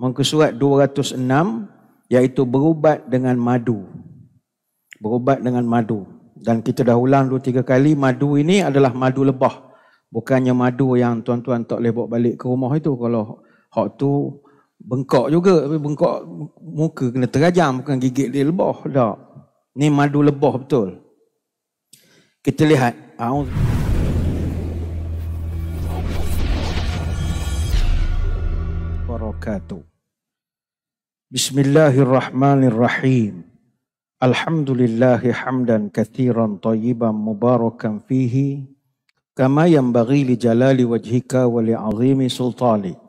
Muka surat 206 iaitu berubat dengan madu. Berubat dengan madu. Dan kita dah ulang dua tiga kali madu ini adalah madu lebah. Bukannya madu yang tuan-tuan tak boleh bawa balik ke rumah itu. Kalau hak tu bengkok juga. Tapi bengkok muka kena terajam. Bukan gigit dia lebah. Tak. Ini madu lebah betul. Kita lihat. Barakatuh. بسم الله الرحمن الرحيم الحمد لله حمدا كثيرا طيبا مباركا فيه كما ينبغي لجلال وجهك ولعظيم سلطانك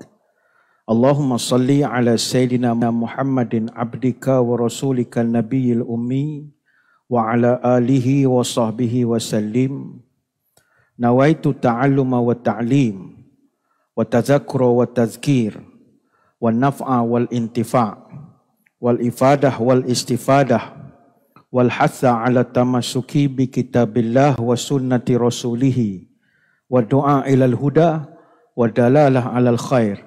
اللهم صل على سيدنا محمد عبدك ورسولك النبي الأمي وعلى آله وصحبه وسلم نويت التعلم والتعليم والتذكر والتذكير والنفع والانتفاع wal ifadah wal istifadah wal hatha ala tamasuki bi kitabillah wa sunnati rasulih wa du'a ila al huda wa dalalah ala al khair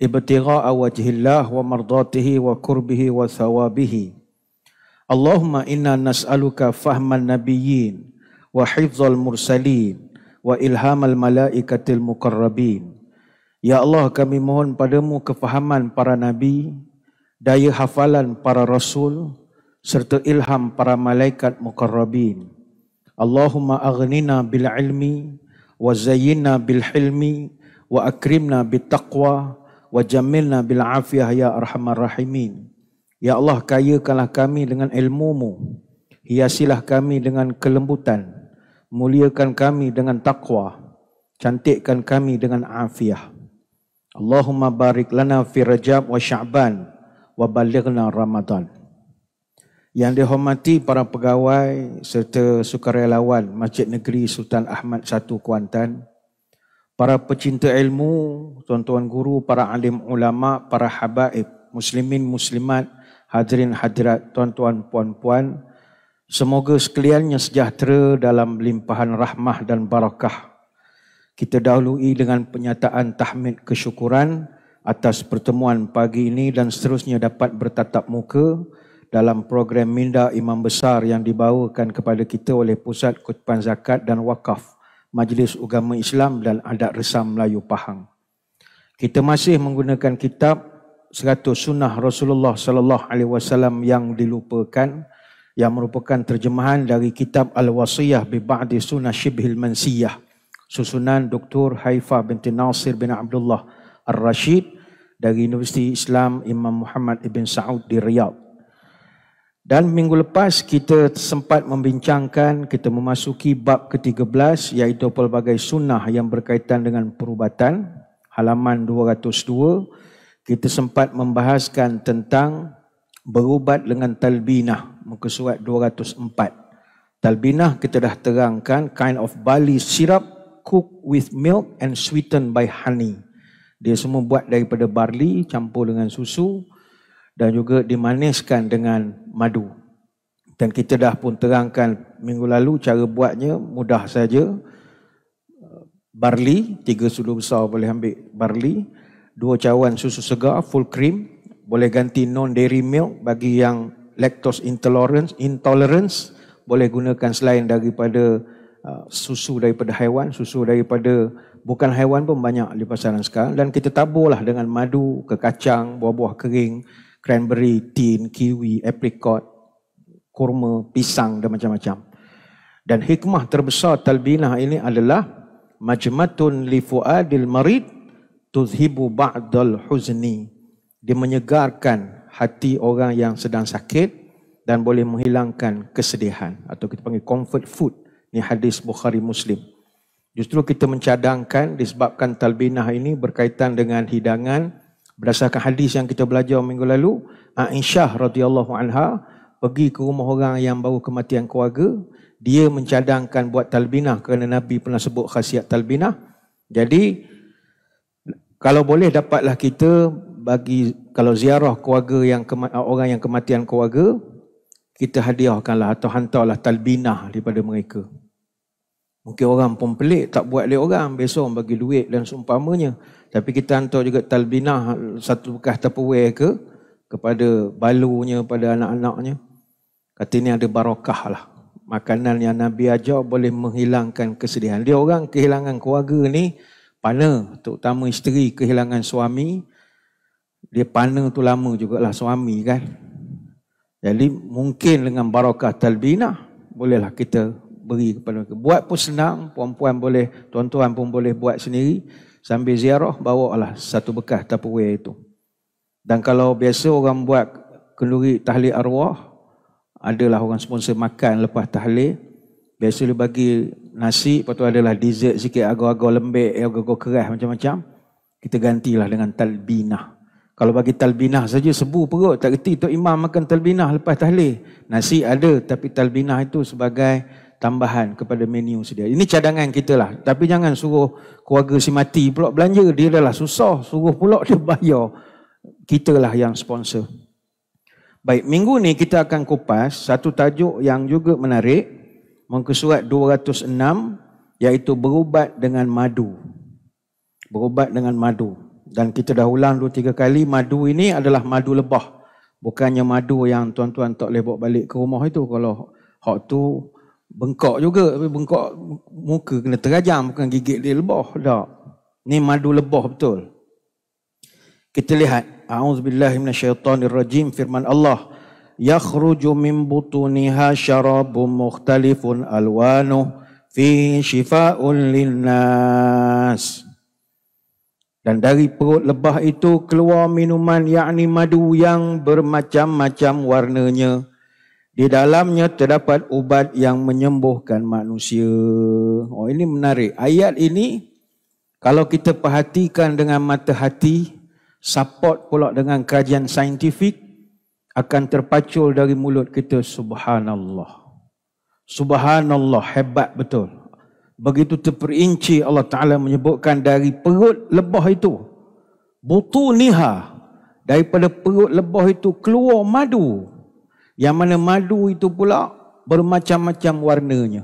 ibtigha wajhillah wa mardatihi wa qurbihi wa thawabihi Allahumma inna nas'aluka fahman nabiyyin wa hifzal mursalin wa ilhamal malaikatil muqarrabin Ya Allah kami mohon padamu kefahaman para nabi daya hafalan para rasul serta ilham para malaikat mukarrabin. Allahumma aghnina bil ilmi wa zayyinna bil hilmi wa akrimna bit taqwa wa jamilna bil afiyah ya arhamar rahimin. Ya Allah kayakanlah kami dengan ilmuMu, Hiasilah kami dengan kelembutan. Muliakan kami dengan taqwa. Cantikkan kami dengan afiyah. Allahumma barik lana fi Rajab wa Sya'ban wa balighna Ramadan. Yang dihormati para pegawai serta sukarelawan Masjid Negeri Sultan Ahmad I Kuantan, para pecinta ilmu, tuan-tuan guru, para alim ulama, para habaib, muslimin muslimat, hadirin hadirat, tuan-tuan puan-puan, semoga sekaliannya sejahtera dalam limpahan rahmah dan barakah. Kita dahului dengan penyataan tahmid kesyukuran atas pertemuan pagi ini dan seterusnya dapat bertatap muka dalam program Minda Imam Besar yang dibawakan kepada kita oleh Pusat Kutipan Zakat dan Wakaf Majlis Agama Islam dan Adat Resam Melayu Pahang. Kita masih menggunakan kitab 100 Sunnah Rasulullah Sallallahu Alaihi Wasallam yang dilupakan yang merupakan terjemahan dari kitab Al-Wasiyah bi Ba'di Sunnah Syibhil Mansiyah susunan Dr. Haifa binti Nasir bin Abdullah Ar-Rashid dari Universiti Islam Imam Muhammad Ibn Saud di Riyadh. Dan minggu lepas kita sempat membincangkan, kita memasuki bab ke-13 iaitu pelbagai sunnah yang berkaitan dengan perubatan. Halaman 202, kita sempat membahaskan tentang berubat dengan talbinah, muka surat 204. Talbinah kita dah terangkan, kind of Bali syrup cooked with milk and sweetened by honey. Dia semua buat daripada barley campur dengan susu dan juga dimaniskan dengan madu. Dan kita dah pun terangkan minggu lalu cara buatnya mudah saja. Barley, tiga sudu besar boleh ambil barley. Dua cawan susu segar, full cream. Boleh ganti non-dairy milk bagi yang lactose intolerance. intolerance boleh gunakan selain daripada uh, susu daripada haiwan, susu daripada bukan haiwan pun banyak di pasaran sekarang dan kita taburlah dengan madu, kekacang, buah-buah kering, cranberry, tin, kiwi, apricot, kurma, pisang dan macam-macam. Dan hikmah terbesar talbinah ini adalah majmatun li fuadil marid tuzhibu ba'dal huzni. Dia menyegarkan hati orang yang sedang sakit dan boleh menghilangkan kesedihan atau kita panggil comfort food. Ini hadis Bukhari Muslim. Justru kita mencadangkan disebabkan talbinah ini berkaitan dengan hidangan berdasarkan hadis yang kita belajar minggu lalu Aisyah radhiyallahu anha pergi ke rumah orang yang baru kematian keluarga dia mencadangkan buat talbinah kerana Nabi pernah sebut khasiat talbinah jadi kalau boleh dapatlah kita bagi kalau ziarah keluarga yang orang yang kematian keluarga kita hadiahkanlah atau hantarlah talbinah daripada mereka Mungkin orang pun pelik tak buat oleh orang. Biasa orang bagi duit dan seumpamanya. Tapi kita hantar juga talbinah satu bekas tupperware ke kepada balunya, pada anak-anaknya. Kata ini ada barakah lah. Makanan yang Nabi ajar boleh menghilangkan kesedihan. Dia orang kehilangan keluarga ni pana. Terutama isteri kehilangan suami. Dia pana tu lama jugalah suami kan. Jadi mungkin dengan barakah talbinah bolehlah kita beri kepada mereka. Buat pun senang, puan-puan boleh, tuan-tuan pun boleh buat sendiri. Sambil ziarah, bawa lah satu bekas tapuwe itu. Dan kalau biasa orang buat kenduri tahli arwah, adalah orang sponsor makan lepas tahli Biasa dia bagi nasi, lepas tu adalah dessert sikit, agak-agak lembek, agak-agak keras macam-macam. Kita gantilah dengan talbina. Kalau bagi talbina saja sebu perut, tak kerti Tok Imam makan talbina lepas tahlil. Nasi ada, tapi talbina itu sebagai tambahan kepada menu sedia. Ini cadangan kita lah. Tapi jangan suruh keluarga si mati pula belanja. Dia dah lah susah. Suruh pula dia bayar. Kita lah yang sponsor. Baik, minggu ni kita akan kupas satu tajuk yang juga menarik. Muka surat 206 iaitu berubat dengan madu. Berubat dengan madu. Dan kita dah ulang dua tiga kali, madu ini adalah madu lebah. Bukannya madu yang tuan-tuan tak boleh bawa balik ke rumah itu. Kalau hak tu Bengkok juga tapi bengkok muka kena terajam bukan gigit dia lebah tak. Ni madu lebah betul. Kita lihat auzubillahi minasyaitonirrajim firman Allah yakhruju min butuniha syarabun mukhtalifun alwanu fi shifaa'un linnas. Dan dari perut lebah itu keluar minuman yakni madu yang bermacam-macam warnanya di dalamnya terdapat ubat yang menyembuhkan manusia. Oh ini menarik. Ayat ini kalau kita perhatikan dengan mata hati, support pula dengan kajian saintifik akan terpacul dari mulut kita subhanallah. Subhanallah hebat betul. Begitu terperinci Allah Taala menyebutkan dari perut lebah itu butuniha daripada perut lebah itu keluar madu yang mana madu itu pula bermacam-macam warnanya.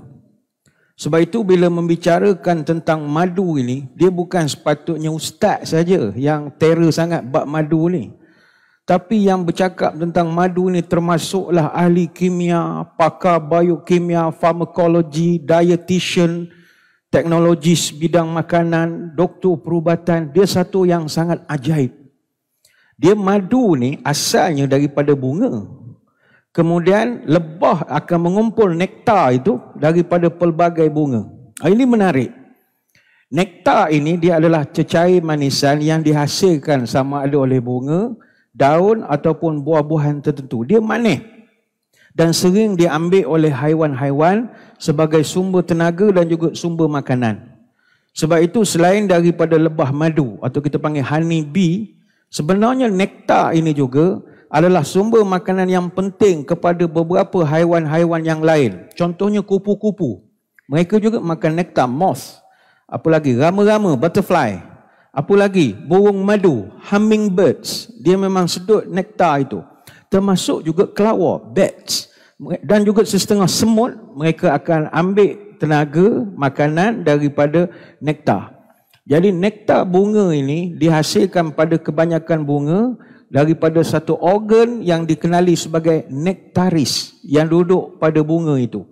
Sebab itu bila membicarakan tentang madu ini, dia bukan sepatutnya ustaz saja yang terror sangat bab madu ni. Tapi yang bercakap tentang madu ini termasuklah ahli kimia, pakar biokimia, farmakologi, dietitian, teknologis bidang makanan, doktor perubatan. Dia satu yang sangat ajaib. Dia madu ni asalnya daripada bunga. Kemudian lebah akan mengumpul nektar itu daripada pelbagai bunga. Ah, ini menarik. Nektar ini dia adalah cecair manisan yang dihasilkan sama ada oleh bunga, daun ataupun buah-buahan tertentu. Dia manis dan sering diambil oleh haiwan-haiwan sebagai sumber tenaga dan juga sumber makanan. Sebab itu selain daripada lebah madu atau kita panggil honey bee, sebenarnya nektar ini juga adalah sumber makanan yang penting kepada beberapa haiwan-haiwan yang lain. Contohnya kupu-kupu. Mereka juga makan nektar, moth. Apa lagi? Rama-rama, butterfly. Apa lagi? Burung madu, hummingbirds. Dia memang sedut nektar itu. Termasuk juga kelawar, bats. Dan juga setengah semut, mereka akan ambil tenaga, makanan daripada nektar. Jadi nektar bunga ini dihasilkan pada kebanyakan bunga daripada satu organ yang dikenali sebagai nektaris yang duduk pada bunga itu.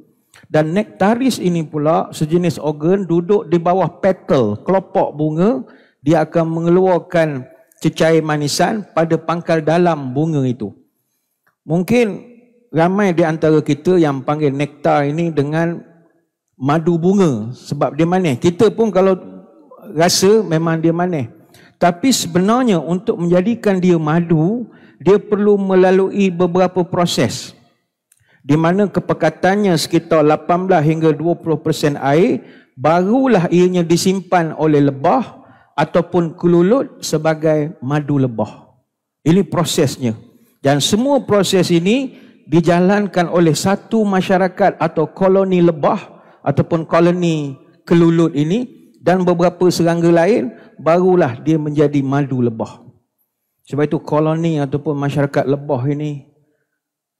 Dan nektaris ini pula sejenis organ duduk di bawah petal, kelopak bunga. Dia akan mengeluarkan cecair manisan pada pangkal dalam bunga itu. Mungkin ramai di antara kita yang panggil nektar ini dengan madu bunga. Sebab dia manis. Kita pun kalau rasa memang dia manis. Tapi sebenarnya untuk menjadikan dia madu, dia perlu melalui beberapa proses. Di mana kepekatannya sekitar 18 hingga 20% air, barulah ianya disimpan oleh lebah ataupun kelulut sebagai madu lebah. Ini prosesnya. Dan semua proses ini dijalankan oleh satu masyarakat atau koloni lebah ataupun koloni kelulut ini dan beberapa serangga lain barulah dia menjadi madu lebah. Sebab itu koloni ataupun masyarakat lebah ini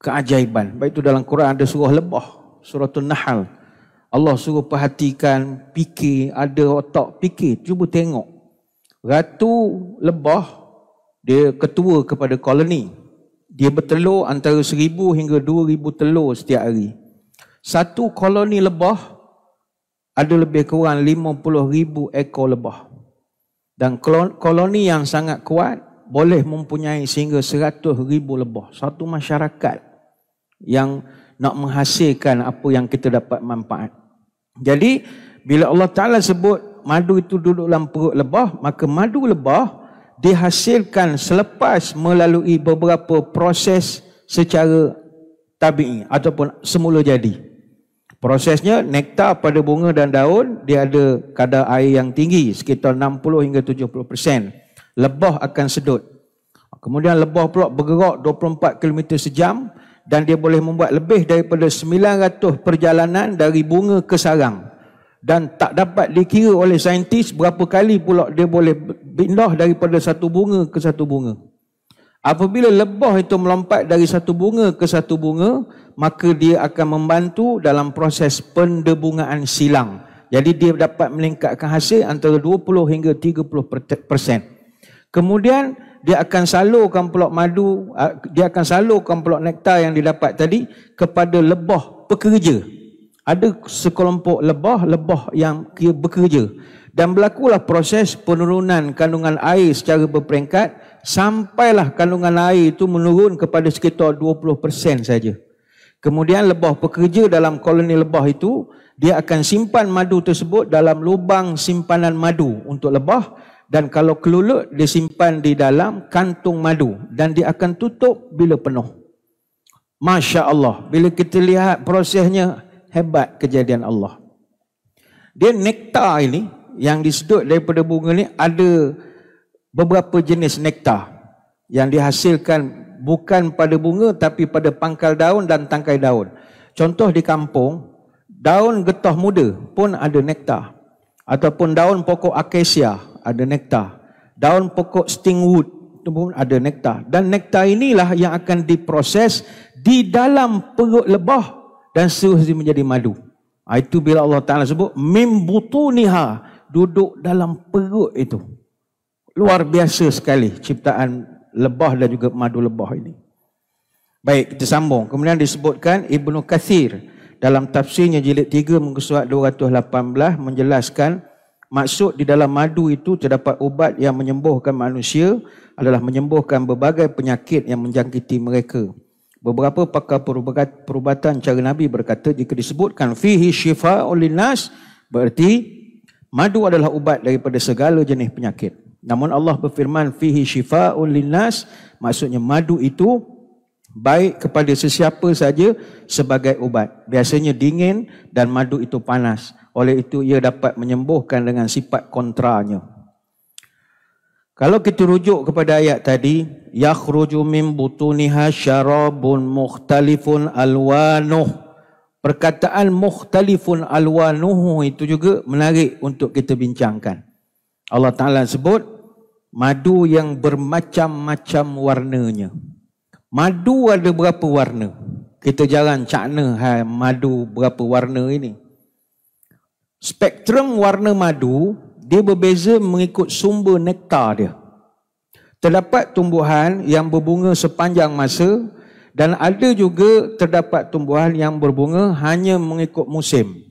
keajaiban. Baik itu dalam Quran ada surah lebah, surah Nahl. Allah suruh perhatikan, fikir, ada otak, fikir. Cuba tengok. Ratu lebah, dia ketua kepada koloni. Dia bertelur antara seribu hingga dua ribu telur setiap hari. Satu koloni lebah, ada lebih kurang lima puluh ribu ekor lebah. Dan koloni yang sangat kuat boleh mempunyai sehingga 100 ribu lebah. Satu masyarakat yang nak menghasilkan apa yang kita dapat manfaat. Jadi bila Allah Ta'ala sebut madu itu duduk dalam perut lebah, maka madu lebah dihasilkan selepas melalui beberapa proses secara tabi'i ataupun semula jadi. Prosesnya nektar pada bunga dan daun dia ada kadar air yang tinggi sekitar 60 hingga 70%. Lebah akan sedut. Kemudian lebah pula bergerak 24 km sejam dan dia boleh membuat lebih daripada 900 perjalanan dari bunga ke sarang. Dan tak dapat dikira oleh saintis berapa kali pula dia boleh pindah daripada satu bunga ke satu bunga. Apabila lebah itu melompat dari satu bunga ke satu bunga, maka dia akan membantu dalam proses pendebungaan silang. Jadi dia dapat meningkatkan hasil antara 20 hingga 30%. Kemudian dia akan salurkan pelok madu, dia akan salurkan pelok nektar yang didapat tadi kepada lebah pekerja. Ada sekelompok lebah, lebah yang bekerja dan berlakulah proses penurunan kandungan air secara berperingkat sampailah kandungan air itu menurun kepada sekitar 20% saja. Kemudian lebah pekerja dalam koloni lebah itu dia akan simpan madu tersebut dalam lubang simpanan madu untuk lebah dan kalau kelulut dia simpan di dalam kantung madu dan dia akan tutup bila penuh. Masya Allah. Bila kita lihat prosesnya hebat kejadian Allah. Dia nektar ini yang disedut daripada bunga ni ada beberapa jenis nektar yang dihasilkan bukan pada bunga tapi pada pangkal daun dan tangkai daun. Contoh di kampung, daun getah muda pun ada nektar. Ataupun daun pokok akasia ada nektar. Daun pokok stingwood pun ada nektar. Dan nektar inilah yang akan diproses di dalam perut lebah dan seterusnya menjadi madu. Ha, itu bila Allah Ta'ala sebut, Mim butuniha duduk dalam perut itu. Luar biasa sekali ciptaan lebah dan juga madu lebah ini. Baik, kita sambung. Kemudian disebutkan Ibnu Kathir dalam tafsirnya jilid 3 muka surat 218 menjelaskan maksud di dalam madu itu terdapat ubat yang menyembuhkan manusia adalah menyembuhkan berbagai penyakit yang menjangkiti mereka. Beberapa pakar perubatan cara Nabi berkata jika disebutkan fihi syifa ulinas berarti Madu adalah ubat daripada segala jenis penyakit. Namun Allah berfirman fihi syifaun linnas, maksudnya madu itu baik kepada sesiapa saja sebagai ubat. Biasanya dingin dan madu itu panas. Oleh itu ia dapat menyembuhkan dengan sifat kontranya. Kalau kita rujuk kepada ayat tadi, yakhruju min butuniha syarabun mukhtalifun alwanuh perkataan mukhtalifun alwanuhu itu juga menarik untuk kita bincangkan. Allah Ta'ala sebut, madu yang bermacam-macam warnanya. Madu ada berapa warna? Kita jarang cakna hai, madu berapa warna ini. Spektrum warna madu, dia berbeza mengikut sumber nektar dia. Terdapat tumbuhan yang berbunga sepanjang masa dan ada juga terdapat tumbuhan yang berbunga hanya mengikut musim.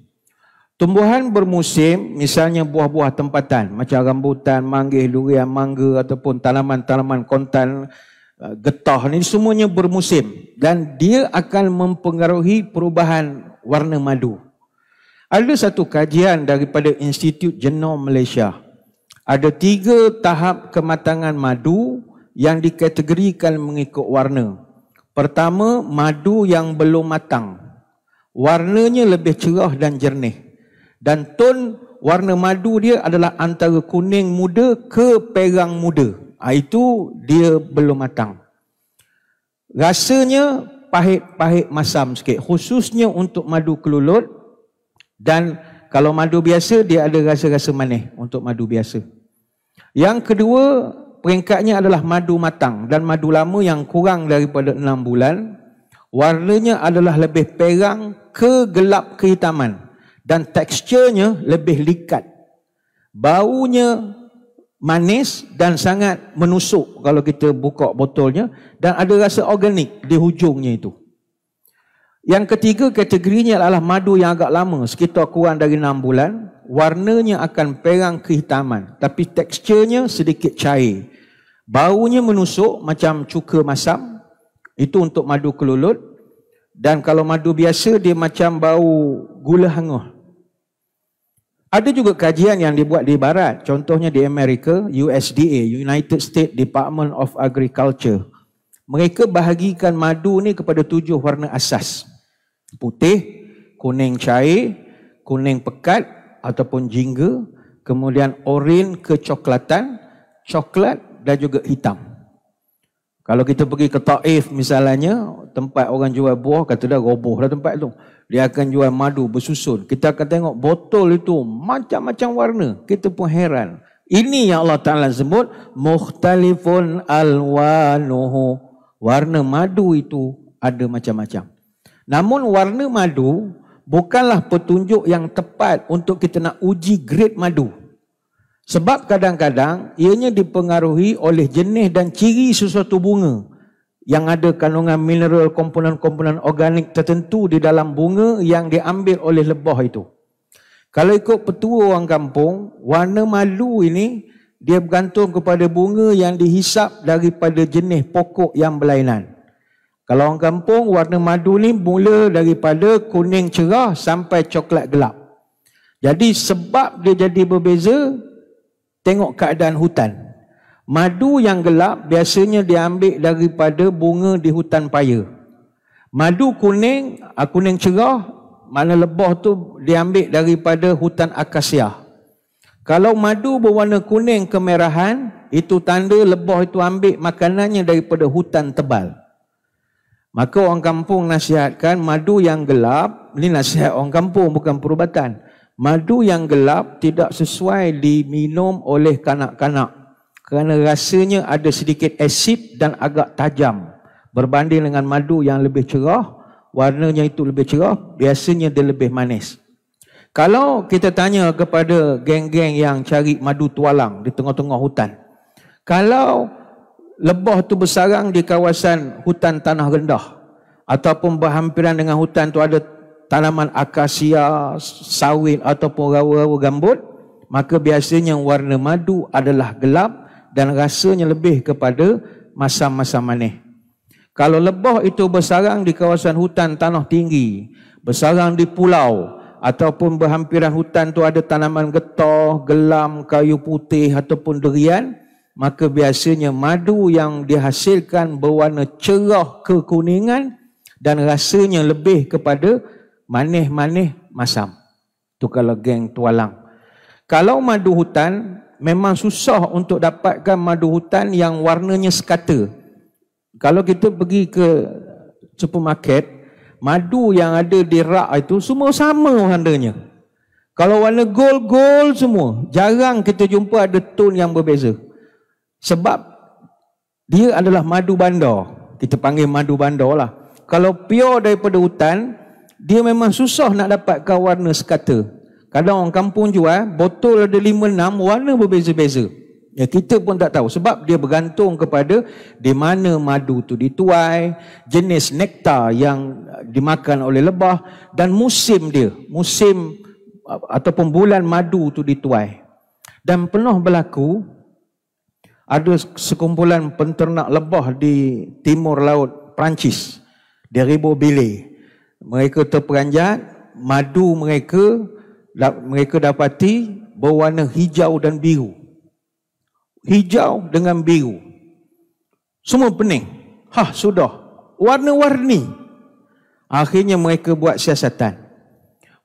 Tumbuhan bermusim misalnya buah-buah tempatan macam rambutan, manggis, durian, mangga ataupun tanaman-tanaman kontan, eh, getah ni semuanya bermusim dan dia akan mempengaruhi perubahan warna madu. Ada satu kajian daripada Institut Genom Malaysia. Ada tiga tahap kematangan madu yang dikategorikan mengikut warna. Pertama, madu yang belum matang. Warnanya lebih cerah dan jernih. Dan ton warna madu dia adalah antara kuning muda ke perang muda. Ha, itu dia belum matang. Rasanya pahit-pahit masam sikit. Khususnya untuk madu kelulut. Dan kalau madu biasa, dia ada rasa-rasa manis untuk madu biasa. Yang kedua, peringkatnya adalah madu matang dan madu lama yang kurang daripada enam bulan. Warnanya adalah lebih perang ke gelap kehitaman dan teksturnya lebih likat. Baunya manis dan sangat menusuk kalau kita buka botolnya dan ada rasa organik di hujungnya itu. Yang ketiga kategorinya adalah madu yang agak lama, sekitar kurang dari enam bulan. Warnanya akan perang kehitaman tapi teksturnya sedikit cair. Baunya menusuk macam cuka masam. Itu untuk madu kelulut. Dan kalau madu biasa dia macam bau gula hangus. Ada juga kajian yang dibuat di barat. Contohnya di Amerika, USDA, United States Department of Agriculture. Mereka bahagikan madu ni kepada tujuh warna asas. Putih, kuning cair, kuning pekat ataupun jingga, kemudian oren kecoklatan, coklat dan juga hitam. Kalau kita pergi ke Taif misalnya, tempat orang jual buah, kata dah roboh lah tempat tu. Dia akan jual madu bersusun. Kita akan tengok botol itu macam-macam warna. Kita pun heran. Ini yang Allah Ta'ala sebut, Mukhtalifun alwanuhu. Warna madu itu ada macam-macam. Namun warna madu bukanlah petunjuk yang tepat untuk kita nak uji grade madu. Sebab kadang-kadang ianya dipengaruhi oleh jenis dan ciri sesuatu bunga yang ada kandungan mineral komponen-komponen organik tertentu di dalam bunga yang diambil oleh lebah itu. Kalau ikut petua orang kampung, warna malu ini dia bergantung kepada bunga yang dihisap daripada jenis pokok yang berlainan. Kalau orang kampung, warna madu ni mula daripada kuning cerah sampai coklat gelap. Jadi sebab dia jadi berbeza, tengok keadaan hutan. Madu yang gelap biasanya diambil daripada bunga di hutan paya. Madu kuning, ah, kuning cerah, mana lebah tu diambil daripada hutan akasia. Kalau madu berwarna kuning kemerahan, itu tanda lebah itu ambil makanannya daripada hutan tebal. Maka orang kampung nasihatkan madu yang gelap, ini nasihat orang kampung bukan perubatan. Madu yang gelap tidak sesuai diminum oleh kanak-kanak kerana rasanya ada sedikit asid dan agak tajam berbanding dengan madu yang lebih cerah warnanya itu lebih cerah biasanya dia lebih manis kalau kita tanya kepada geng-geng yang cari madu tualang di tengah-tengah hutan kalau lebah tu bersarang di kawasan hutan tanah rendah ataupun berhampiran dengan hutan tu ada tanaman akasia, sawit ataupun rawa-rawa gambut, maka biasanya warna madu adalah gelap dan rasanya lebih kepada masam-masam manis. Kalau lebah itu bersarang di kawasan hutan tanah tinggi, bersarang di pulau ataupun berhampiran hutan tu ada tanaman getah, gelam, kayu putih ataupun durian, maka biasanya madu yang dihasilkan berwarna cerah kekuningan dan rasanya lebih kepada manis-manis masam. Tu kalau geng tualang. Kalau madu hutan memang susah untuk dapatkan madu hutan yang warnanya sekata. Kalau kita pergi ke supermarket, madu yang ada di rak itu semua sama warnanya. Kalau warna gold, gold semua. Jarang kita jumpa ada tone yang berbeza. Sebab dia adalah madu bandar. Kita panggil madu bandar lah. Kalau pure daripada hutan, dia memang susah nak dapatkan warna sekata. Kadang orang kampung juga eh, botol ada lima enam, warna berbeza-beza. Ya, kita pun tak tahu sebab dia bergantung kepada di mana madu tu dituai, jenis nektar yang dimakan oleh lebah dan musim dia, musim ataupun bulan madu tu dituai. Dan pernah berlaku ada sekumpulan penternak lebah di timur laut Perancis. Dia ribu mereka terperanjat, madu mereka mereka dapati berwarna hijau dan biru. Hijau dengan biru. Semua pening. Hah, sudah. Warna-warni. Akhirnya mereka buat siasatan.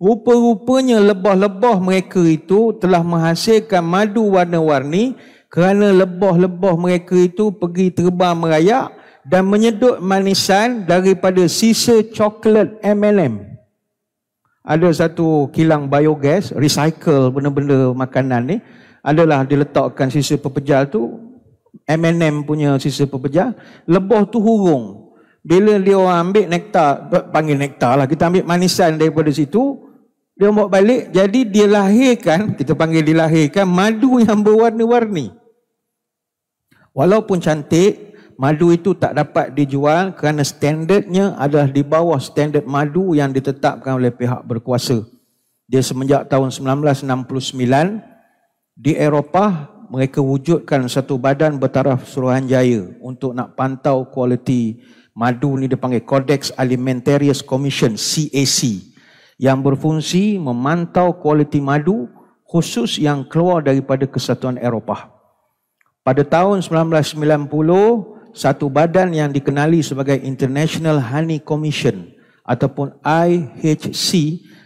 Rupa-rupanya lebah-lebah mereka itu telah menghasilkan madu warna-warni kerana lebah-lebah mereka itu pergi terbang merayak dan menyedut manisan daripada sisa coklat M&M. Ada satu kilang biogas, recycle benda-benda makanan ni. Adalah diletakkan sisa pepejal tu, M&M punya sisa pepejal. Lebah tu hurung. Bila dia orang ambil nektar, panggil nektar lah, kita ambil manisan daripada situ, dia bawa balik, jadi dia lahirkan, kita panggil dilahirkan, madu yang berwarna-warni. Walaupun cantik, madu itu tak dapat dijual kerana standardnya adalah di bawah standard madu yang ditetapkan oleh pihak berkuasa. Dia semenjak tahun 1969 di Eropah mereka wujudkan satu badan bertaraf Suruhanjaya untuk nak pantau kualiti madu ni dipanggil Codex Alimentarius Commission CAC yang berfungsi memantau kualiti madu khusus yang keluar daripada kesatuan Eropah. Pada tahun satu badan yang dikenali sebagai International Honey Commission ataupun IHC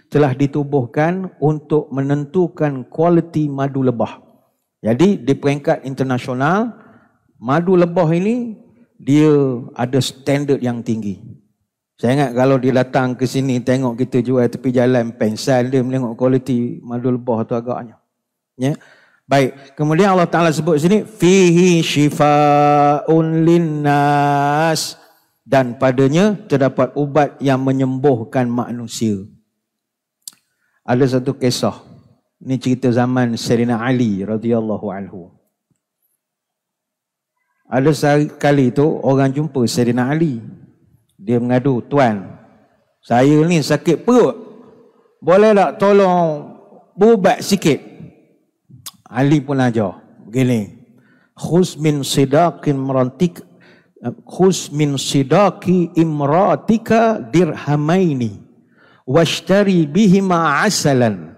telah ditubuhkan untuk menentukan kualiti madu lebah. Jadi di peringkat internasional, madu lebah ini dia ada standard yang tinggi. Saya ingat kalau dia datang ke sini tengok kita jual tepi jalan pensel dia menengok kualiti madu lebah tu agaknya. Ya. Yeah. Baik, kemudian Allah Taala sebut sini fihi syifaun linnas dan padanya terdapat ubat yang menyembuhkan manusia. Ada satu kisah. Ini cerita zaman Serina Ali radhiyallahu anhu. Ada sekali tu orang jumpa Serina Ali. Dia mengadu, "Tuan, saya ni sakit perut. Boleh tak tolong bubat sikit?" Ali pun ajar begini khus min sidaqin merantik khus min sidaqi imratika dirhamaini washtari bihima asalan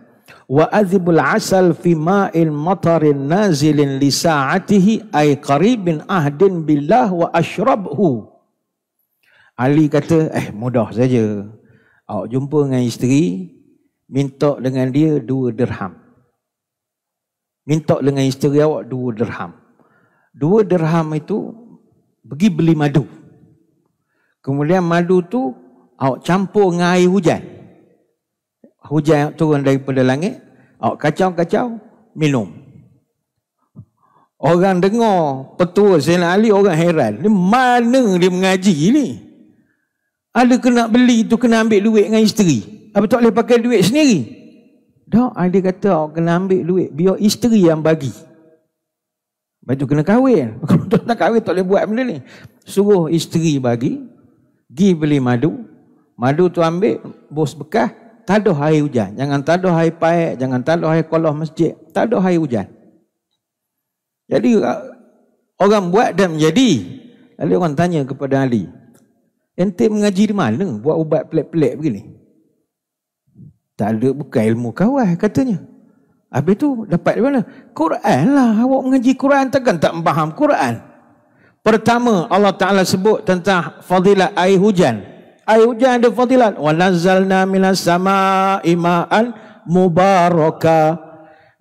wa azibul asal fi ma'il matarin nazilin li sa'atihi ay qaribin ahdin billah wa ashrabhu Ali kata eh mudah saja awak jumpa dengan isteri minta dengan dia dua dirham minta dengan isteri awak dua derham. Dua derham itu pergi beli madu. Kemudian madu tu awak campur dengan air hujan. Hujan yang turun daripada langit. Awak kacau-kacau, minum. Orang dengar petua Sayyidina Ali orang heran. Ni mana dia mengaji ni? Ada kena beli tu kena ambil duit dengan isteri. Apa tak boleh pakai duit sendiri? Dok, ah, dia kata awak kena ambil duit. Biar isteri yang bagi. Baju kena kahwin. Kalau tak nak kahwin, tak boleh buat benda ni. Suruh isteri bagi. gi beli madu. Madu tu ambil, bos bekah. Taduh air hujan. Jangan taduh air paik. Jangan taduh air kolah masjid. Taduh air hujan. Jadi, ah, orang buat dan jadi. Lalu orang tanya kepada Ali. Ente mengaji di mana? Buat ubat pelik-pelik begini. Tak ada bukan ilmu kawal lah, katanya. Habis tu dapat di mana? Quran lah. Awak mengaji Quran takkan tak faham Quran. Pertama Allah Ta'ala sebut tentang fadilat air hujan. Air hujan ada fadilat. Wa nazalna minas sama ima'an mubaraka.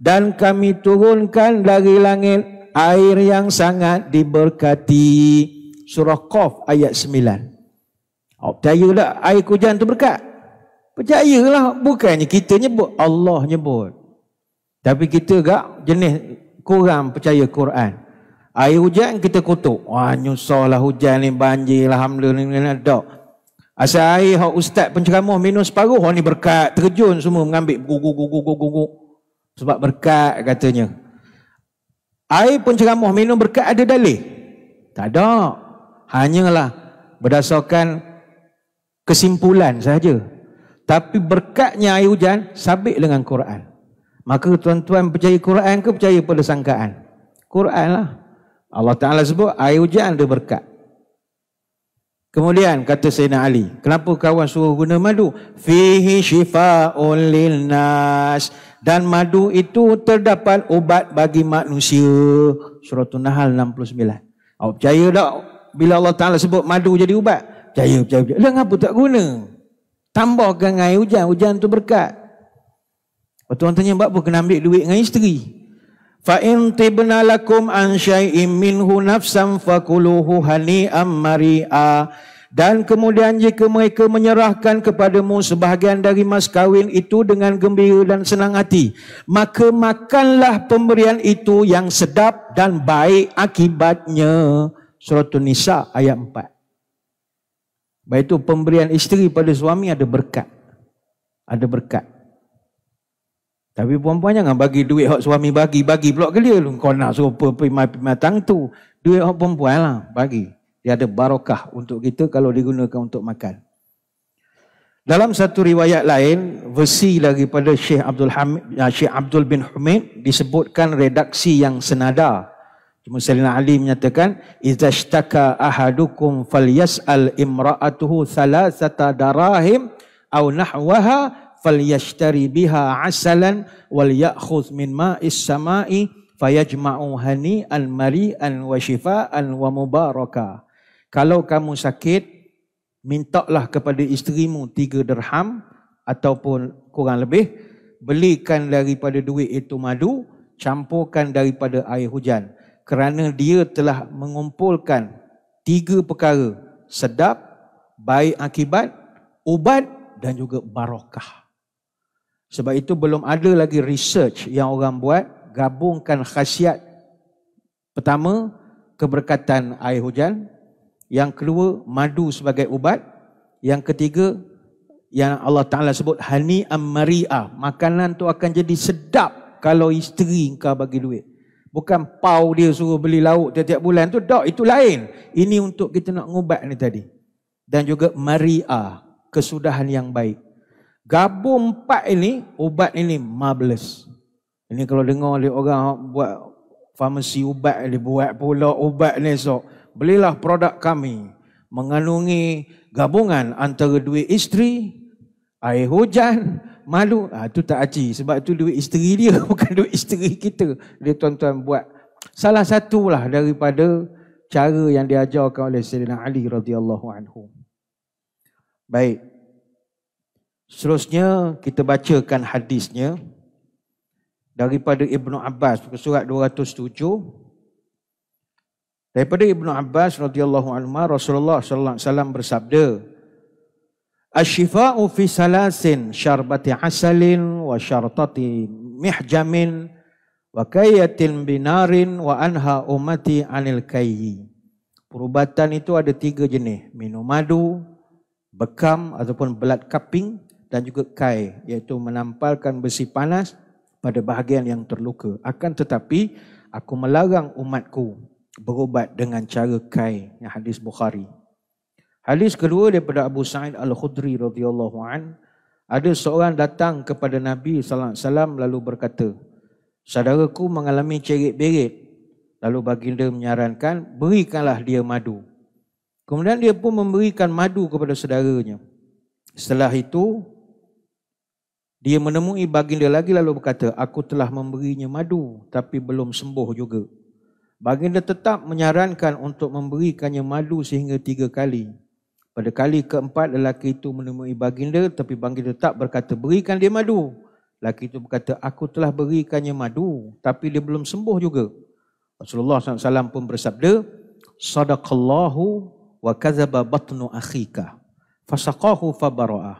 Dan kami turunkan dari langit air yang sangat diberkati. Surah Qaf ayat 9. Oh, percaya tak air hujan tu berkat? Percayalah, bukannya kita nyebut, Allah nyebut. Tapi kita agak jenis kurang percaya Quran. Air hujan kita kutuk. Wah, nyusahlah hujan ni, banjir lah, alhamdulillah ni, ada. Asal air hak ustaz penceramah minum separuh, orang ni berkat, terjun semua mengambil gugu gugu gugu gugu. Sebab berkat katanya. Air penceramah minum berkat ada dalih? Tak ada. Hanyalah berdasarkan kesimpulan saja. Tapi berkatnya air hujan sabit dengan Quran. Maka tuan-tuan percaya Quran ke percaya pada sangkaan? Quran lah. Allah Ta'ala sebut air hujan dia berkat. Kemudian kata Sayyidina Ali, kenapa kawan suruh guna madu? Fihi shifa'un lilnas. Dan madu itu terdapat ubat bagi manusia. Surah Tunahal 69. Awak percaya tak bila Allah Ta'ala sebut madu jadi ubat? Percaya, percaya, percaya. Lah, kenapa tak guna? Tambahkan dengan air hujan. Hujan tu berkat. Lepas orang tanya, buat apa kena ambil duit dengan isteri? Fa'in tibna lakum an syai'im minhu nafsam fakuluhu hani'am mari'a. Dan kemudian jika mereka menyerahkan kepadamu sebahagian dari mas kawin itu dengan gembira dan senang hati. Maka makanlah pemberian itu yang sedap dan baik akibatnya. Surah Nisa ayat 4. Baik itu pemberian isteri pada suami ada berkat. Ada berkat. Tapi perempuan jangan bagi duit hak suami bagi, bagi pula ke dia. Kau nak suruh pemimatang tu. Duit hak perempuan lah, bagi. Dia ada barakah untuk kita kalau digunakan untuk makan. Dalam satu riwayat lain, versi lagi pada Syekh Abdul, Hamid, ya, Syekh Abdul bin Hamid disebutkan redaksi yang senada. Cuma Selina Ali menyatakan izashtaka ahadukum falyas'al imra'atuhu thalathata darahim aw nahwaha falyashtari biha asalan wal ya'khudh min ma'is sama'i fayajma'u hani'an mari'an wa shifa'an wa mubaraka. Kalau kamu sakit, mintaklah kepada isterimu tiga derham ataupun kurang lebih, belikan daripada duit itu madu, campurkan daripada air hujan kerana dia telah mengumpulkan tiga perkara sedap baik akibat ubat dan juga barakah sebab itu belum ada lagi research yang orang buat gabungkan khasiat pertama keberkatan air hujan yang kedua madu sebagai ubat yang ketiga yang Allah Taala sebut hani am makanan tu akan jadi sedap kalau isteri engkau bagi duit Bukan pau dia suruh beli lauk tiap-tiap bulan tu. Tak, itu lain. Ini untuk kita nak ngubat ni tadi. Dan juga maria, kesudahan yang baik. Gabung empat ini, ubat ini marvelous. Ini kalau dengar dia orang buat farmasi ubat, dia buat pula ubat ni esok. Belilah produk kami. Mengandungi gabungan antara duit isteri, air hujan, malu ah ha, tu tak aji sebab tu duit isteri dia bukan duit isteri kita dia tuan-tuan buat salah satulah daripada cara yang diajarkan oleh Sayyidina Ali radhiyallahu anhu baik seterusnya kita bacakan hadisnya daripada Ibnu Abbas buku surat 207 daripada Ibnu Abbas radhiyallahu anhu Rasulullah sallallahu alaihi wasallam bersabda Asyifa'u fi salasin syarbati asalin wa syartati mihjamin wa kayatin binarin wa anha umati anil kayyi. Perubatan itu ada tiga jenis. Minum madu, bekam ataupun belat kaping dan juga kai iaitu menampalkan besi panas pada bahagian yang terluka. Akan tetapi aku melarang umatku berubat dengan cara kai yang hadis Bukhari. Hadis kedua daripada Abu Sa'id Al-Khudri radhiyallahu an ada seorang datang kepada Nabi sallallahu alaihi wasallam lalu berkata saudaraku mengalami cerit berit lalu baginda menyarankan berikanlah dia madu kemudian dia pun memberikan madu kepada saudaranya setelah itu dia menemui baginda lagi lalu berkata aku telah memberinya madu tapi belum sembuh juga Baginda tetap menyarankan untuk memberikannya madu sehingga tiga kali. Pada kali keempat lelaki itu menemui baginda tapi baginda tak berkata berikan dia madu. Lelaki itu berkata aku telah berikannya madu tapi dia belum sembuh juga. Rasulullah SAW pun bersabda Sadaqallahu wa kazaba batnu akhika fasaqahu fabara'a.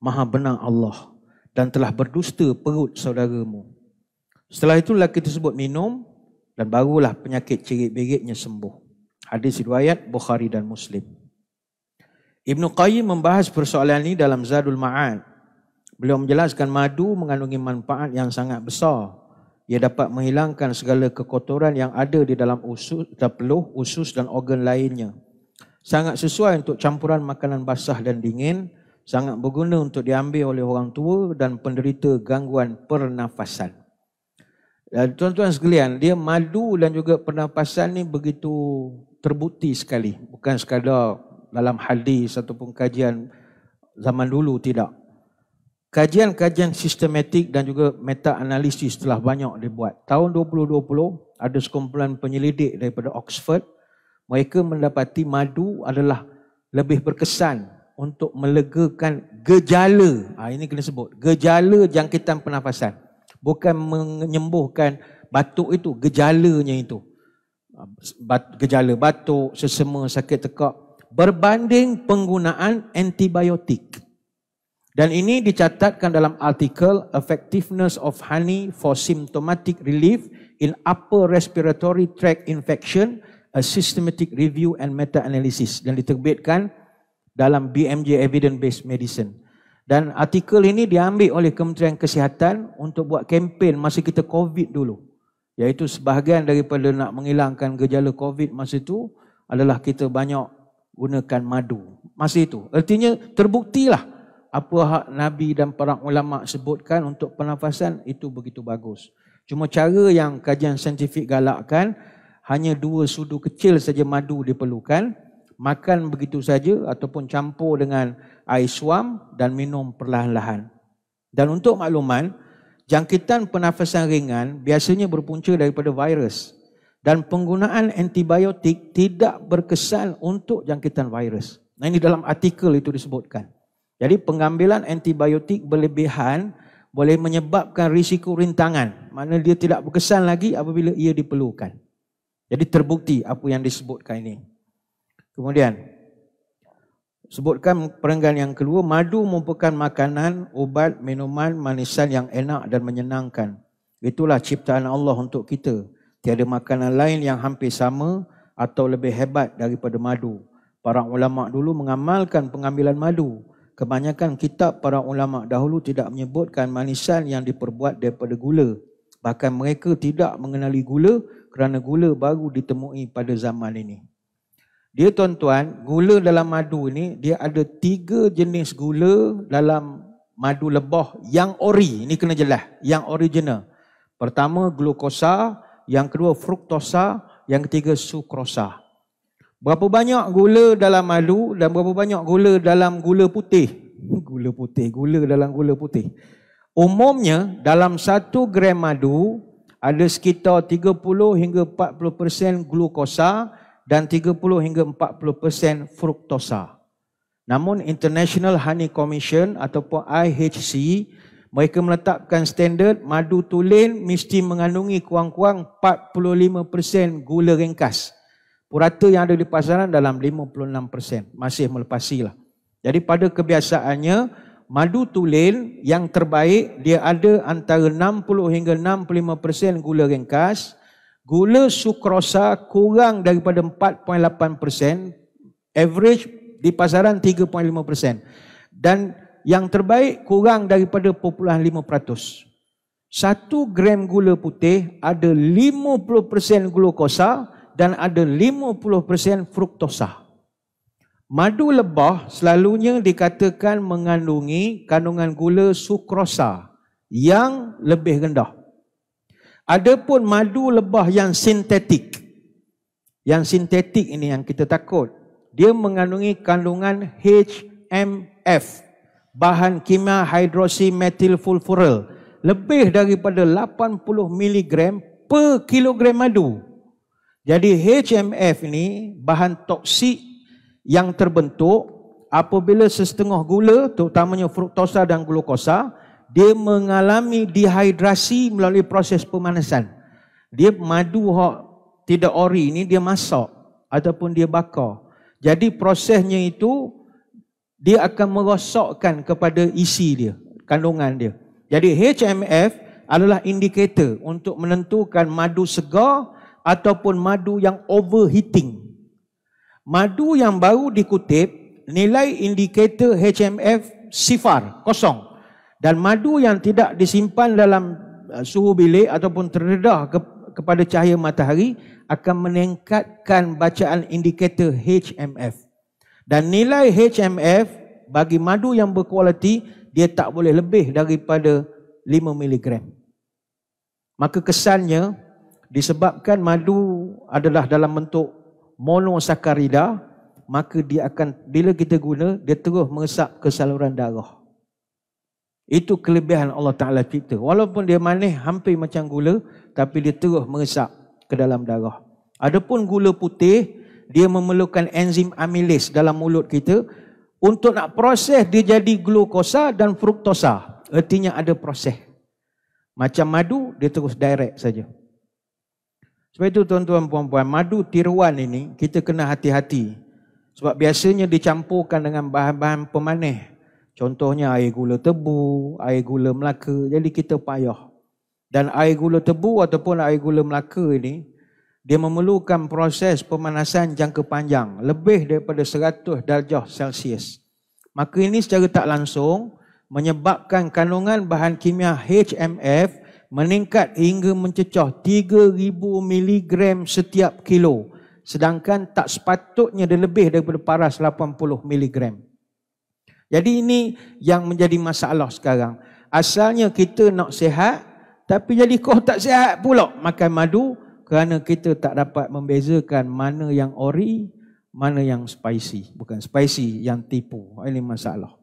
Maha benar Allah dan telah berdusta perut saudaramu. Setelah itu lelaki tersebut minum dan barulah penyakit cirit-biritnya sembuh. Hadis riwayat Bukhari dan Muslim. Ibn Qayyim membahas persoalan ini dalam Zadul Ma'ad. Beliau menjelaskan madu mengandungi manfaat yang sangat besar. Ia dapat menghilangkan segala kekotoran yang ada di dalam usus, terpeluh, usus dan organ lainnya. Sangat sesuai untuk campuran makanan basah dan dingin. Sangat berguna untuk diambil oleh orang tua dan penderita gangguan pernafasan. Ya, tuan-tuan sekalian, dia madu dan juga pernafasan ni begitu terbukti sekali. Bukan sekadar dalam hadis ataupun kajian zaman dulu tidak. Kajian-kajian sistematik dan juga meta analisis telah banyak dibuat. Tahun 2020 ada sekumpulan penyelidik daripada Oxford mereka mendapati madu adalah lebih berkesan untuk melegakan gejala. Ha, ini kena sebut. Gejala jangkitan pernafasan. Bukan menyembuhkan batuk itu. Gejalanya itu. Ha, gejala batuk, sesema, sakit tekak berbanding penggunaan antibiotik. Dan ini dicatatkan dalam artikel Effectiveness of Honey for Symptomatic Relief in Upper Respiratory Tract Infection, a Systematic Review and Meta-Analysis yang diterbitkan dalam BMJ Evidence Based Medicine. Dan artikel ini diambil oleh Kementerian Kesihatan untuk buat kempen masa kita COVID dulu. Iaitu sebahagian daripada nak menghilangkan gejala COVID masa itu adalah kita banyak gunakan madu. masih itu. Artinya terbuktilah apa hak Nabi dan para ulama sebutkan untuk pernafasan itu begitu bagus. Cuma cara yang kajian saintifik galakkan hanya dua sudu kecil saja madu diperlukan. Makan begitu saja ataupun campur dengan air suam dan minum perlahan-lahan. Dan untuk makluman, jangkitan pernafasan ringan biasanya berpunca daripada virus dan penggunaan antibiotik tidak berkesan untuk jangkitan virus. Nah ini dalam artikel itu disebutkan. Jadi pengambilan antibiotik berlebihan boleh menyebabkan risiko rintangan. Mana dia tidak berkesan lagi apabila ia diperlukan. Jadi terbukti apa yang disebutkan ini. Kemudian sebutkan perenggan yang kedua madu merupakan makanan, ubat, minuman manisan yang enak dan menyenangkan. Itulah ciptaan Allah untuk kita. Tiada makanan lain yang hampir sama atau lebih hebat daripada madu. Para ulama dulu mengamalkan pengambilan madu. Kebanyakan kitab para ulama dahulu tidak menyebutkan manisan yang diperbuat daripada gula. Bahkan mereka tidak mengenali gula kerana gula baru ditemui pada zaman ini. Dia tuan-tuan, gula dalam madu ini, dia ada tiga jenis gula dalam madu lebah yang ori. Ini kena jelas, yang original. Pertama, glukosa. Glukosa yang kedua fruktosa, yang ketiga sukrosa. Berapa banyak gula dalam madu dan berapa banyak gula dalam gula putih? Gula putih, gula dalam gula putih. Umumnya dalam satu gram madu ada sekitar 30 hingga 40% glukosa dan 30 hingga 40% fruktosa. Namun International Honey Commission ataupun IHC mereka meletakkan standard madu tulen mesti mengandungi kurang-kurang 45% gula ringkas. Purata yang ada di pasaran dalam 56%. Masih melepasilah. Jadi pada kebiasaannya, madu tulen yang terbaik dia ada antara 60 hingga 65% gula ringkas. Gula sukrosa kurang daripada 4.8%. Average di pasaran 3.5%. Dan yang terbaik kurang daripada 0.5%. Satu gram gula putih ada 50% glukosa dan ada 50% fruktosa. Madu lebah selalunya dikatakan mengandungi kandungan gula sukrosa yang lebih rendah. Adapun madu lebah yang sintetik. Yang sintetik ini yang kita takut. Dia mengandungi kandungan HMF bahan kimia fulfural lebih daripada 80 mg per kilogram madu. Jadi HMF ini bahan toksik yang terbentuk apabila sesetengah gula terutamanya fruktosa dan glukosa dia mengalami dehidrasi melalui proses pemanasan. Dia madu hak tidak ori ini dia masak ataupun dia bakar. Jadi prosesnya itu dia akan merosakkan kepada isi dia, kandungan dia. Jadi HMF adalah indikator untuk menentukan madu segar ataupun madu yang overheating. Madu yang baru dikutip, nilai indikator HMF sifar, kosong. Dan madu yang tidak disimpan dalam uh, suhu bilik ataupun terdedah ke, kepada cahaya matahari akan meningkatkan bacaan indikator HMF. Dan nilai HMF bagi madu yang berkualiti dia tak boleh lebih daripada 5 mg. Maka kesannya disebabkan madu adalah dalam bentuk monosakarida maka dia akan bila kita guna dia terus mengesap ke saluran darah. Itu kelebihan Allah Taala kita. Walaupun dia manis hampir macam gula tapi dia terus mengesap ke dalam darah. Adapun gula putih dia memerlukan enzim amilis dalam mulut kita untuk nak proses dia jadi glukosa dan fruktosa. Artinya ada proses. Macam madu, dia terus direct saja. Sebab itu tuan-tuan puan-puan, madu tiruan ini kita kena hati-hati. Sebab biasanya dicampurkan dengan bahan-bahan pemanis. Contohnya air gula tebu, air gula melaka. Jadi kita payah. Dan air gula tebu ataupun air gula melaka ini, dia memerlukan proses pemanasan jangka panjang lebih daripada 100 darjah Celsius. Maka ini secara tak langsung menyebabkan kandungan bahan kimia HMF meningkat hingga mencecah 3000 mg setiap kilo sedangkan tak sepatutnya dia lebih daripada paras 80 mg. Jadi ini yang menjadi masalah sekarang. Asalnya kita nak sihat tapi jadi kau tak sihat pula makan madu kerana kita tak dapat membezakan mana yang ori, mana yang spicy. Bukan spicy, yang tipu. Ini masalah.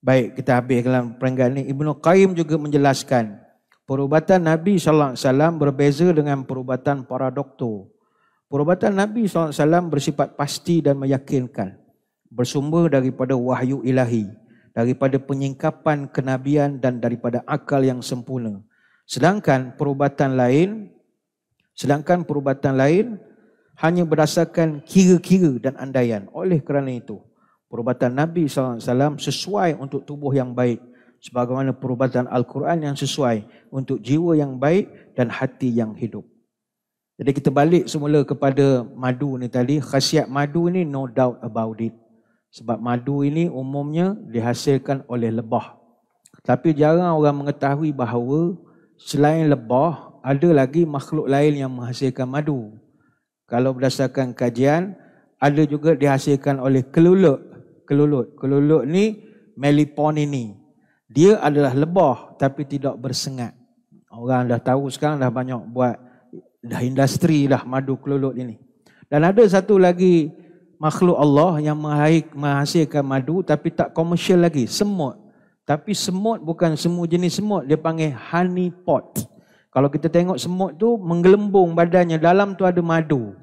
Baik, kita habis dalam peringkat ini. Ibnu Qayyim juga menjelaskan, perubatan Nabi SAW berbeza dengan perubatan para doktor. Perubatan Nabi SAW bersifat pasti dan meyakinkan. Bersumber daripada wahyu ilahi, daripada penyingkapan kenabian dan daripada akal yang sempurna. Sedangkan perubatan lain Sedangkan perubatan lain hanya berdasarkan kira-kira dan andaian. Oleh kerana itu, perubatan Nabi SAW sesuai untuk tubuh yang baik. Sebagaimana perubatan Al-Quran yang sesuai untuk jiwa yang baik dan hati yang hidup. Jadi kita balik semula kepada madu ni tadi. Khasiat madu ni no doubt about it. Sebab madu ini umumnya dihasilkan oleh lebah. Tapi jarang orang mengetahui bahawa selain lebah, ada lagi makhluk lain yang menghasilkan madu. Kalau berdasarkan kajian, ada juga dihasilkan oleh kelulut. Kelulut. Kelulut ni meliponini. Dia adalah lebah tapi tidak bersengat. Orang dah tahu sekarang dah banyak buat dah industri dah madu kelulut ini. Dan ada satu lagi makhluk Allah yang menghasilkan madu tapi tak komersial lagi. Semut. Tapi semut bukan semua jenis semut. Dia panggil honey pot. Honey pot. Kalau kita tengok semut tu menggelembung badannya dalam tu ada madu.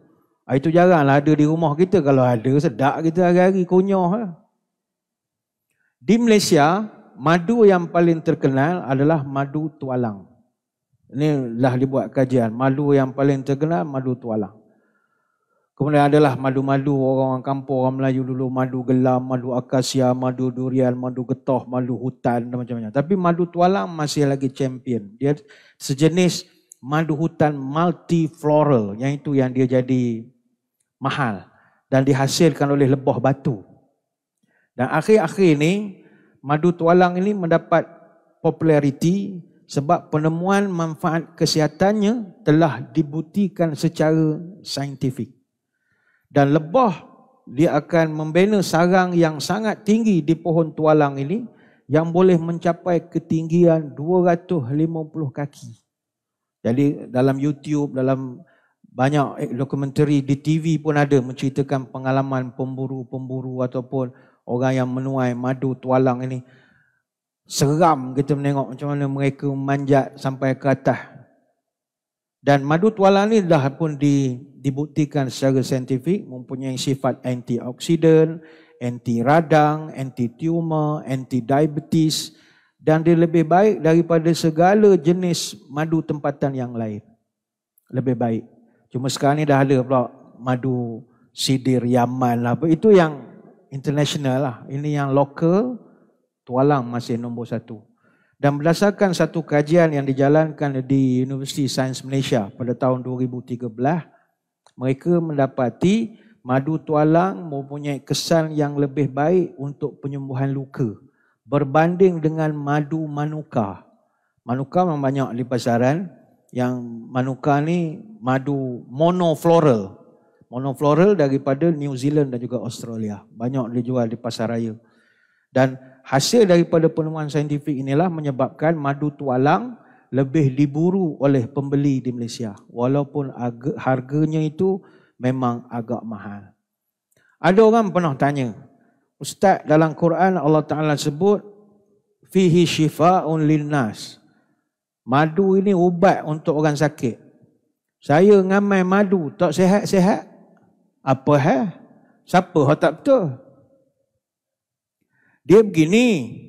Ah, itu jaranglah ada di rumah kita. Kalau ada sedak kita hari-hari kunyah. Ha. Di Malaysia, madu yang paling terkenal adalah madu tualang. Ini lah dibuat kajian. Madu yang paling terkenal madu tualang. Kemudian adalah madu-madu orang-orang kampung, orang Melayu dulu. Madu gelam, madu akasia, madu durian, madu getoh, madu hutan dan macam-macam. Tapi madu tualang masih lagi champion. Dia sejenis madu hutan multifloral. Yang itu yang dia jadi mahal. Dan dihasilkan oleh lebah batu. Dan akhir-akhir ini, madu tualang ini mendapat populariti sebab penemuan manfaat kesihatannya telah dibuktikan secara saintifik dan lebah dia akan membina sarang yang sangat tinggi di pohon tualang ini yang boleh mencapai ketinggian 250 kaki. Jadi dalam YouTube, dalam banyak dokumentari di TV pun ada menceritakan pengalaman pemburu-pemburu ataupun orang yang menuai madu tualang ini. Seram kita menengok macam mana mereka manjat sampai ke atas dan madu tuala ni dah pun di, dibuktikan secara saintifik mempunyai sifat antioksidan, anti radang, anti tumor, anti diabetes dan dia lebih baik daripada segala jenis madu tempatan yang lain. Lebih baik. Cuma sekarang ni dah ada pula madu sidir Yaman lah. Itu yang international lah. Ini yang lokal, tualang masih nombor satu dan berdasarkan satu kajian yang dijalankan di Universiti Sains Malaysia pada tahun 2013 mereka mendapati madu tualang mempunyai kesan yang lebih baik untuk penyembuhan luka berbanding dengan madu manuka manuka memang banyak di pasaran yang manuka ni madu monofloral monofloral daripada New Zealand dan juga Australia banyak dijual di pasaraya dan hasil daripada penemuan saintifik inilah menyebabkan madu tualang lebih diburu oleh pembeli di Malaysia walaupun harganya itu memang agak mahal. Ada orang pernah tanya, "Ustaz, dalam Quran Allah Taala sebut fihi shifaa'un linnas." Madu ini ubat untuk orang sakit. Saya ngamai madu tak sehat-sehat. Apa hal? Siapa hak tak betul? Dia begini.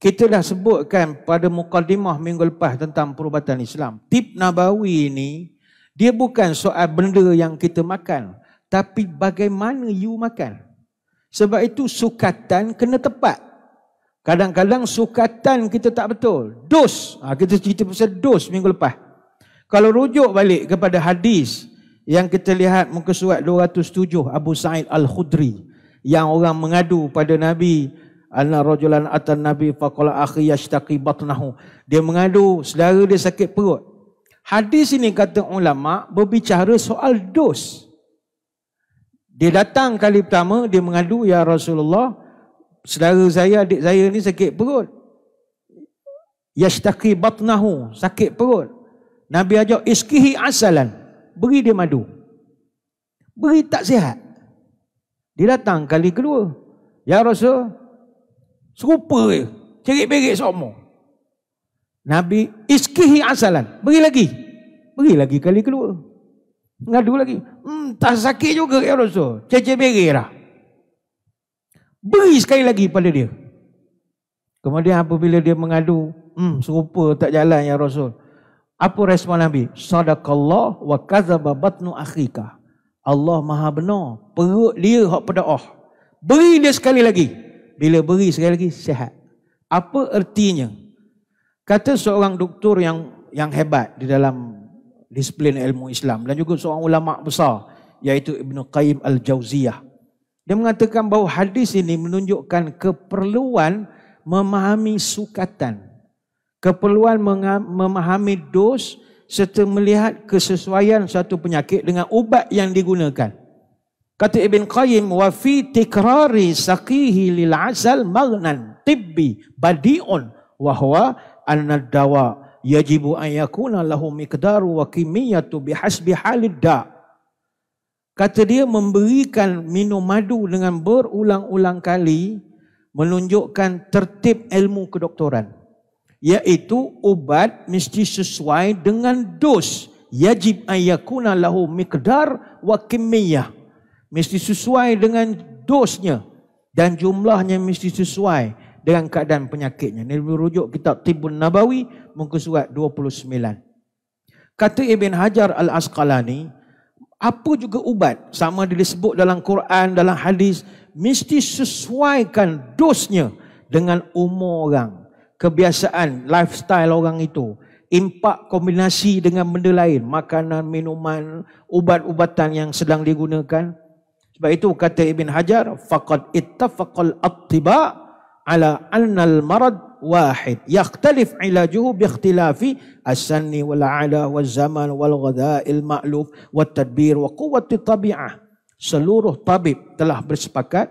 Kita dah sebutkan pada mukadimah minggu lepas tentang perubatan Islam. Tip Nabawi ini, dia bukan soal benda yang kita makan. Tapi bagaimana you makan. Sebab itu sukatan kena tepat. Kadang-kadang sukatan kita tak betul. Dos. Ha, kita cerita pasal dos minggu lepas. Kalau rujuk balik kepada hadis yang kita lihat muka surat 207 Abu Sa'id Al-Khudri yang orang mengadu pada Nabi anna rajulan atan nabi faqala akhi yashtaqi batnahu dia mengadu saudara dia sakit perut hadis ini kata ulama berbicara soal dos dia datang kali pertama dia mengadu ya Rasulullah saudara saya adik saya ni sakit perut yashtaqi batnahu sakit perut nabi ajak iskihi asalan beri dia madu beri tak sihat dia datang kali kedua. Ya Rasul, serupa je. Cerit-berit sama. Nabi iskihi asalan. Beri lagi. Beri lagi kali kedua. Ngadu lagi. Hmm, tak sakit juga ya Rasul. Cerit-berit lah. Beri sekali lagi pada dia. Kemudian apabila dia mengadu, hmm, serupa tak jalan ya Rasul. Apa respon Nabi? Sadaqallah wa kazaba batnu akhikah. Allah maha benar. Perut dia hak berdoa. Beri dia sekali lagi. Bila beri sekali lagi, sihat. Apa ertinya? Kata seorang doktor yang yang hebat di dalam disiplin ilmu Islam dan juga seorang ulama besar iaitu Ibn Qayyim Al-Jawziyah. Dia mengatakan bahawa hadis ini menunjukkan keperluan memahami sukatan. Keperluan memahami dos, serta melihat kesesuaian suatu penyakit dengan ubat yang digunakan. Kata Ibn Qayyim, wa fi tikrari saqihi lil asal magnan tibbi badi'un wa huwa anna dawa yajib an yakuna lahu miqdaru wa kimiyatu bihasbi halid da. Kata dia memberikan minum madu dengan berulang-ulang kali menunjukkan tertib ilmu kedoktoran yaitu ubat mesti sesuai dengan dos yajib ayakuna lahu miqdar wa kimiyah mesti sesuai dengan dosnya dan jumlahnya mesti sesuai dengan keadaan penyakitnya ini merujuk kitab Tibun Nabawi muka surat 29 kata Ibn Hajar Al-Asqalani apa juga ubat sama dia disebut dalam Quran dalam hadis mesti sesuaikan dosnya dengan umur orang kebiasaan lifestyle orang itu impak kombinasi dengan benda lain makanan minuman ubat-ubatan yang sedang digunakan sebab itu kata Ibn Hajar faqad ittafaqal attiba ala anna al marad wahid yakhtalif ilajuhu bi ikhtilafi as-sanni wal ala wal zaman wal al ma'luf wat tadbir wa quwwati tabi'ah seluruh tabib telah bersepakat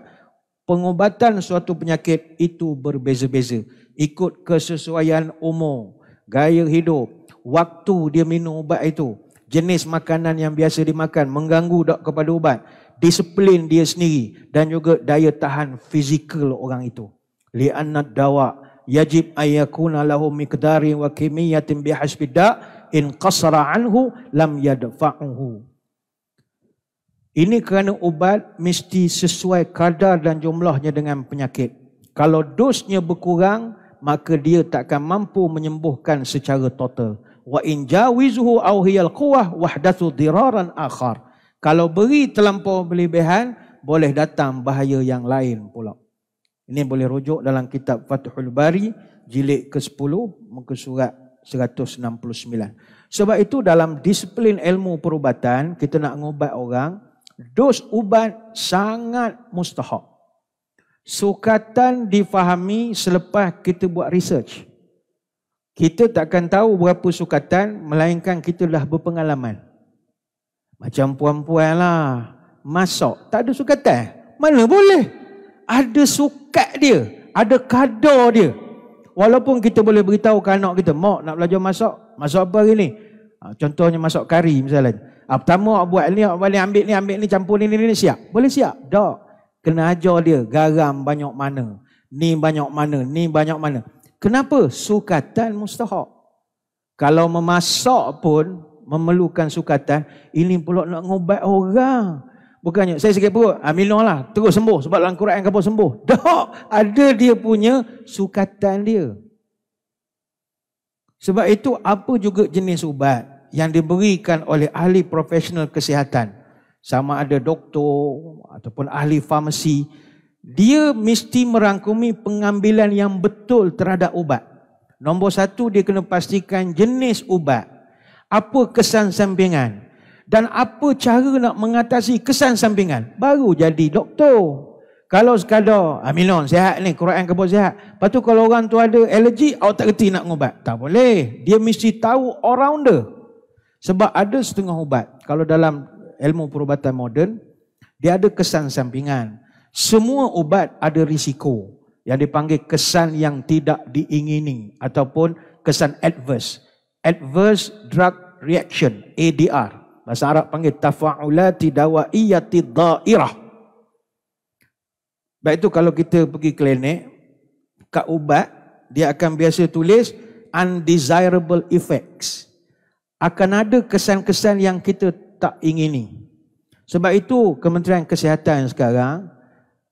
pengobatan suatu penyakit itu berbeza-beza ikut kesesuaian umur, gaya hidup, waktu dia minum ubat itu, jenis makanan yang biasa dimakan mengganggu dok kepada ubat, disiplin dia sendiri dan juga daya tahan fizikal orang itu. Li'annad dawa yajib ayakuna lahu miqdari wa kimiyatin bihasbida in qasara anhu lam yadfa'uhu ini kerana ubat mesti sesuai kadar dan jumlahnya dengan penyakit. Kalau dosnya berkurang, maka dia takkan mampu menyembuhkan secara total. Wa in jawizuhu awhiyal quwah wahdathu diraran akhar. Kalau beri terlampau berlebihan, boleh datang bahaya yang lain pula. Ini boleh rujuk dalam kitab Fathul Bari, jilid ke-10, muka surat 169. Sebab itu dalam disiplin ilmu perubatan, kita nak mengubat orang, dos ubat sangat mustahak. Sukatan difahami selepas kita buat research. Kita takkan tahu berapa sukatan melainkan kita dah berpengalaman. Macam puan-puan lah. Masak. Tak ada sukatan. Mana boleh? Ada sukat dia. Ada kadar dia. Walaupun kita boleh beritahu ke anak kita. Mak nak belajar masak. Masak apa hari ni? Ha, contohnya masuk kari misalnya. Ha, pertama awak buat ni, awak boleh ambil ni, ambil ni, campur ni, ni, ni, ni, siap. Boleh siap? Tak. Kena ajar dia garam banyak mana. Ni banyak mana, ni banyak mana. Kenapa? Sukatan mustahak. Kalau memasak pun memerlukan sukatan, ini pula nak ngubat orang. Bukannya, saya sakit perut, ha, minum lah, terus sembuh. Sebab dalam Quran kamu sembuh. Tak, ada dia punya sukatan dia. Sebab itu apa juga jenis ubat yang diberikan oleh ahli profesional kesihatan sama ada doktor ataupun ahli farmasi dia mesti merangkumi pengambilan yang betul terhadap ubat nombor satu dia kena pastikan jenis ubat apa kesan sampingan dan apa cara nak mengatasi kesan sampingan baru jadi doktor kalau sekadar aminon ah, sihat ni Quran kebo sihat lepas kalau orang tu ada alergi awak tak reti nak ubat tak boleh dia mesti tahu all rounder sebab ada setengah ubat. Kalau dalam ilmu perubatan moden, dia ada kesan sampingan. Semua ubat ada risiko yang dipanggil kesan yang tidak diingini ataupun kesan adverse. Adverse drug reaction, ADR. Bahasa Arab panggil tafa'ulati dawa'iyati da'irah. Baik itu kalau kita pergi klinik, kat ubat, dia akan biasa tulis undesirable effects akan ada kesan-kesan yang kita tak ingini. Sebab itu Kementerian Kesihatan sekarang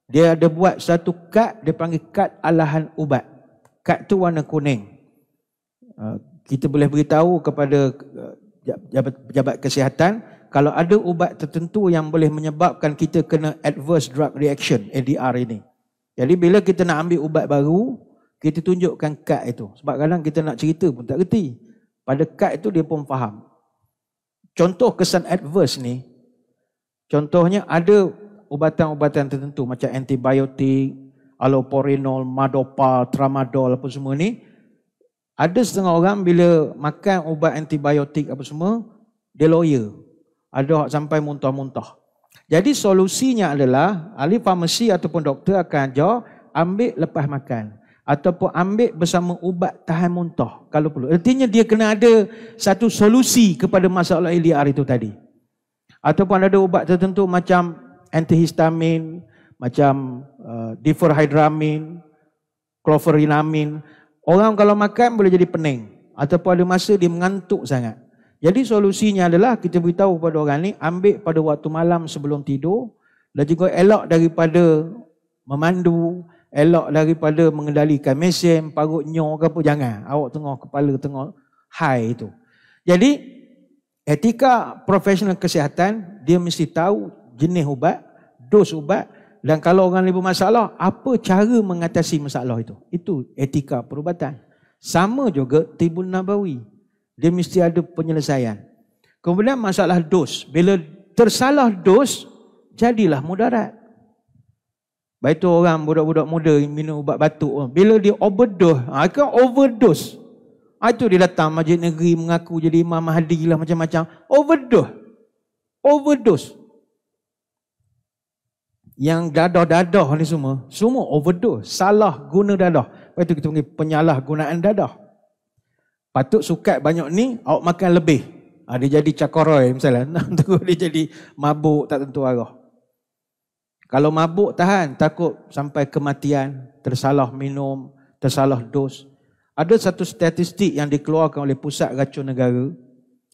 dia ada buat satu kad dia panggil kad alahan ubat. Kad tu warna kuning. Ah, kita boleh beritahu kepada pejabat eh, kesihatan kalau ada ubat tertentu yang boleh menyebabkan kita kena adverse drug reaction ADR ini. Jadi bila kita nak ambil ubat baru, kita tunjukkan kad itu. Sebab kadang kita nak cerita pun tak reti. Pada kad itu dia pun faham. Contoh kesan adverse ni, contohnya ada ubatan-ubatan tertentu macam antibiotik, aloporinol, madopa, tramadol apa semua ni. Ada setengah orang bila makan ubat antibiotik apa semua, dia loya. Ada orang sampai muntah-muntah. Jadi solusinya adalah ahli farmasi ataupun doktor akan ajar ambil lepas makan ataupun ambil bersama ubat tahan muntah kalau perlu. Artinya dia kena ada satu solusi kepada masalah ILR itu tadi. Ataupun ada ubat tertentu macam antihistamin, macam uh, diforhidramin, cloforinamin. Orang kalau makan boleh jadi pening ataupun ada masa dia mengantuk sangat. Jadi solusinya adalah kita beritahu kepada orang ni ambil pada waktu malam sebelum tidur dan juga elak daripada memandu, Elok daripada mengendalikan mesin, parut nyok ke apa, jangan. Awak tengok kepala tengok high itu. Jadi, etika profesional kesihatan, dia mesti tahu jenis ubat, dos ubat, dan kalau orang ada masalah, apa cara mengatasi masalah itu? Itu etika perubatan. Sama juga tibun nabawi. Dia mesti ada penyelesaian. Kemudian masalah dos. Bila tersalah dos, jadilah mudarat. Baik tu orang budak-budak muda minum ubat batuk. Bila dia overdose, ha, overdose. Ha, itu dia datang majlis negeri mengaku jadi imam mahdi lah macam-macam. Overdose. Overdose. Yang dadah-dadah ni semua, semua overdose. Salah guna dadah. Lepas tu kita panggil penyalah gunaan dadah. Patut sukat banyak ni, awak makan lebih. Ha, dia jadi cakoroy misalnya. Dia jadi mabuk tak tentu arah. Kalau mabuk tahan, takut sampai kematian, tersalah minum, tersalah dos. Ada satu statistik yang dikeluarkan oleh Pusat Racun Negara.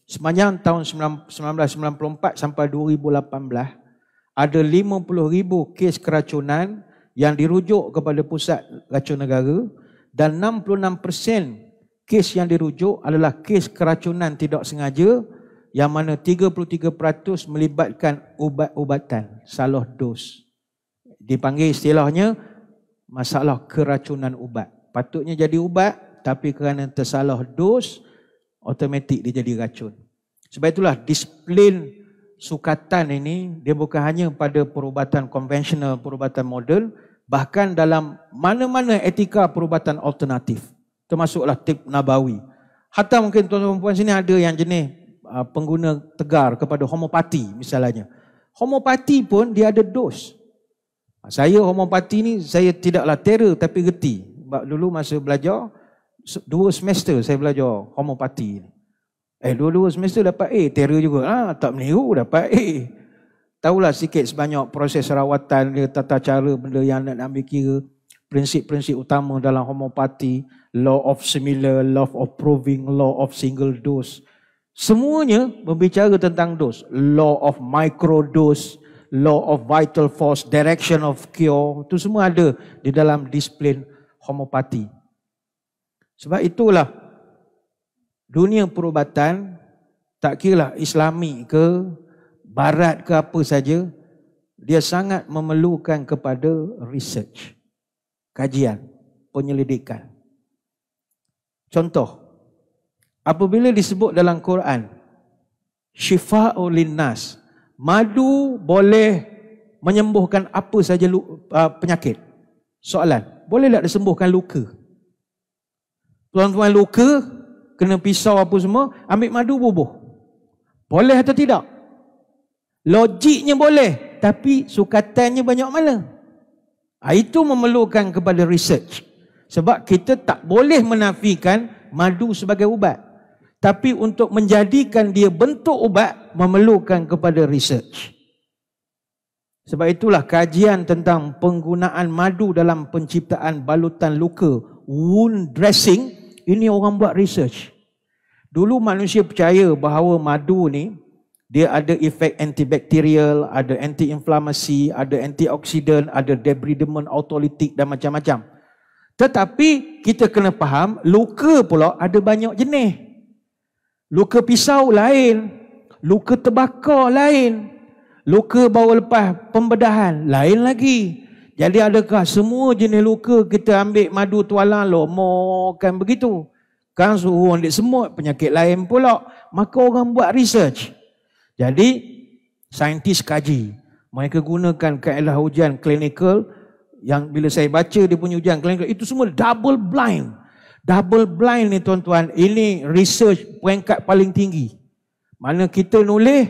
Semenjang tahun 1994 sampai 2018, ada 50,000 kes keracunan yang dirujuk kepada Pusat Racun Negara dan 66% kes yang dirujuk adalah kes keracunan tidak sengaja yang mana 33% melibatkan ubat-ubatan, salah dos dipanggil istilahnya masalah keracunan ubat. Patutnya jadi ubat tapi kerana tersalah dos automatik dia jadi racun. Sebab itulah disiplin sukatan ini dia bukan hanya pada perubatan konvensional, perubatan model, bahkan dalam mana-mana etika perubatan alternatif. Termasuklah tip nabawi. Hatta mungkin tuan-tuan dan puan sini ada yang jenis ah, pengguna tegar kepada homopati misalnya. Homopati pun dia ada dos. Saya homopati ni saya tidaklah terror tapi reti. Sebab dulu masa belajar dua semester saya belajar homopati ni. Eh dua-dua semester dapat A, terror juga. Ha, tak meniru dapat A. Tahulah sikit sebanyak proses rawatan dia, tata cara benda yang nak ambil kira. Prinsip-prinsip utama dalam homopati. Law of similar, law of proving, law of single dose. Semuanya berbicara tentang dos. Law of microdose law of vital force, direction of cure, itu semua ada di dalam disiplin homopati. Sebab itulah dunia perubatan tak kira lah islami ke barat ke apa saja dia sangat memerlukan kepada research kajian penyelidikan contoh apabila disebut dalam Quran syifa ulinnas Madu boleh menyembuhkan apa saja uh, penyakit? Soalan, boleh tak disembuhkan luka? Tuan-tuan luka, kena pisau apa semua, ambil madu bubuh. Boleh atau tidak? Logiknya boleh, tapi sukatannya banyak mana? Ha, itu memerlukan kepada research. Sebab kita tak boleh menafikan madu sebagai ubat. Tapi untuk menjadikan dia bentuk ubat memerlukan kepada research. Sebab itulah kajian tentang penggunaan madu dalam penciptaan balutan luka, wound dressing, ini orang buat research. Dulu manusia percaya bahawa madu ni dia ada efek antibakterial, ada anti-inflamasi, ada antioksidan, ada debridement autolytic dan macam-macam. Tetapi kita kena faham luka pula ada banyak jenis. Luka pisau lain. Luka terbakar lain. Luka bawa lepas pembedahan lain lagi. Jadi adakah semua jenis luka kita ambil madu tuala lomokan begitu? Kan suhu ambil semut, penyakit lain pula. Maka orang buat research. Jadi, saintis kaji. Mereka gunakan kaedah ujian klinikal yang bila saya baca dia punya ujian klinikal itu semua double blind. Double blind ni tuan-tuan, ini research peringkat paling tinggi. Mana kita nulis,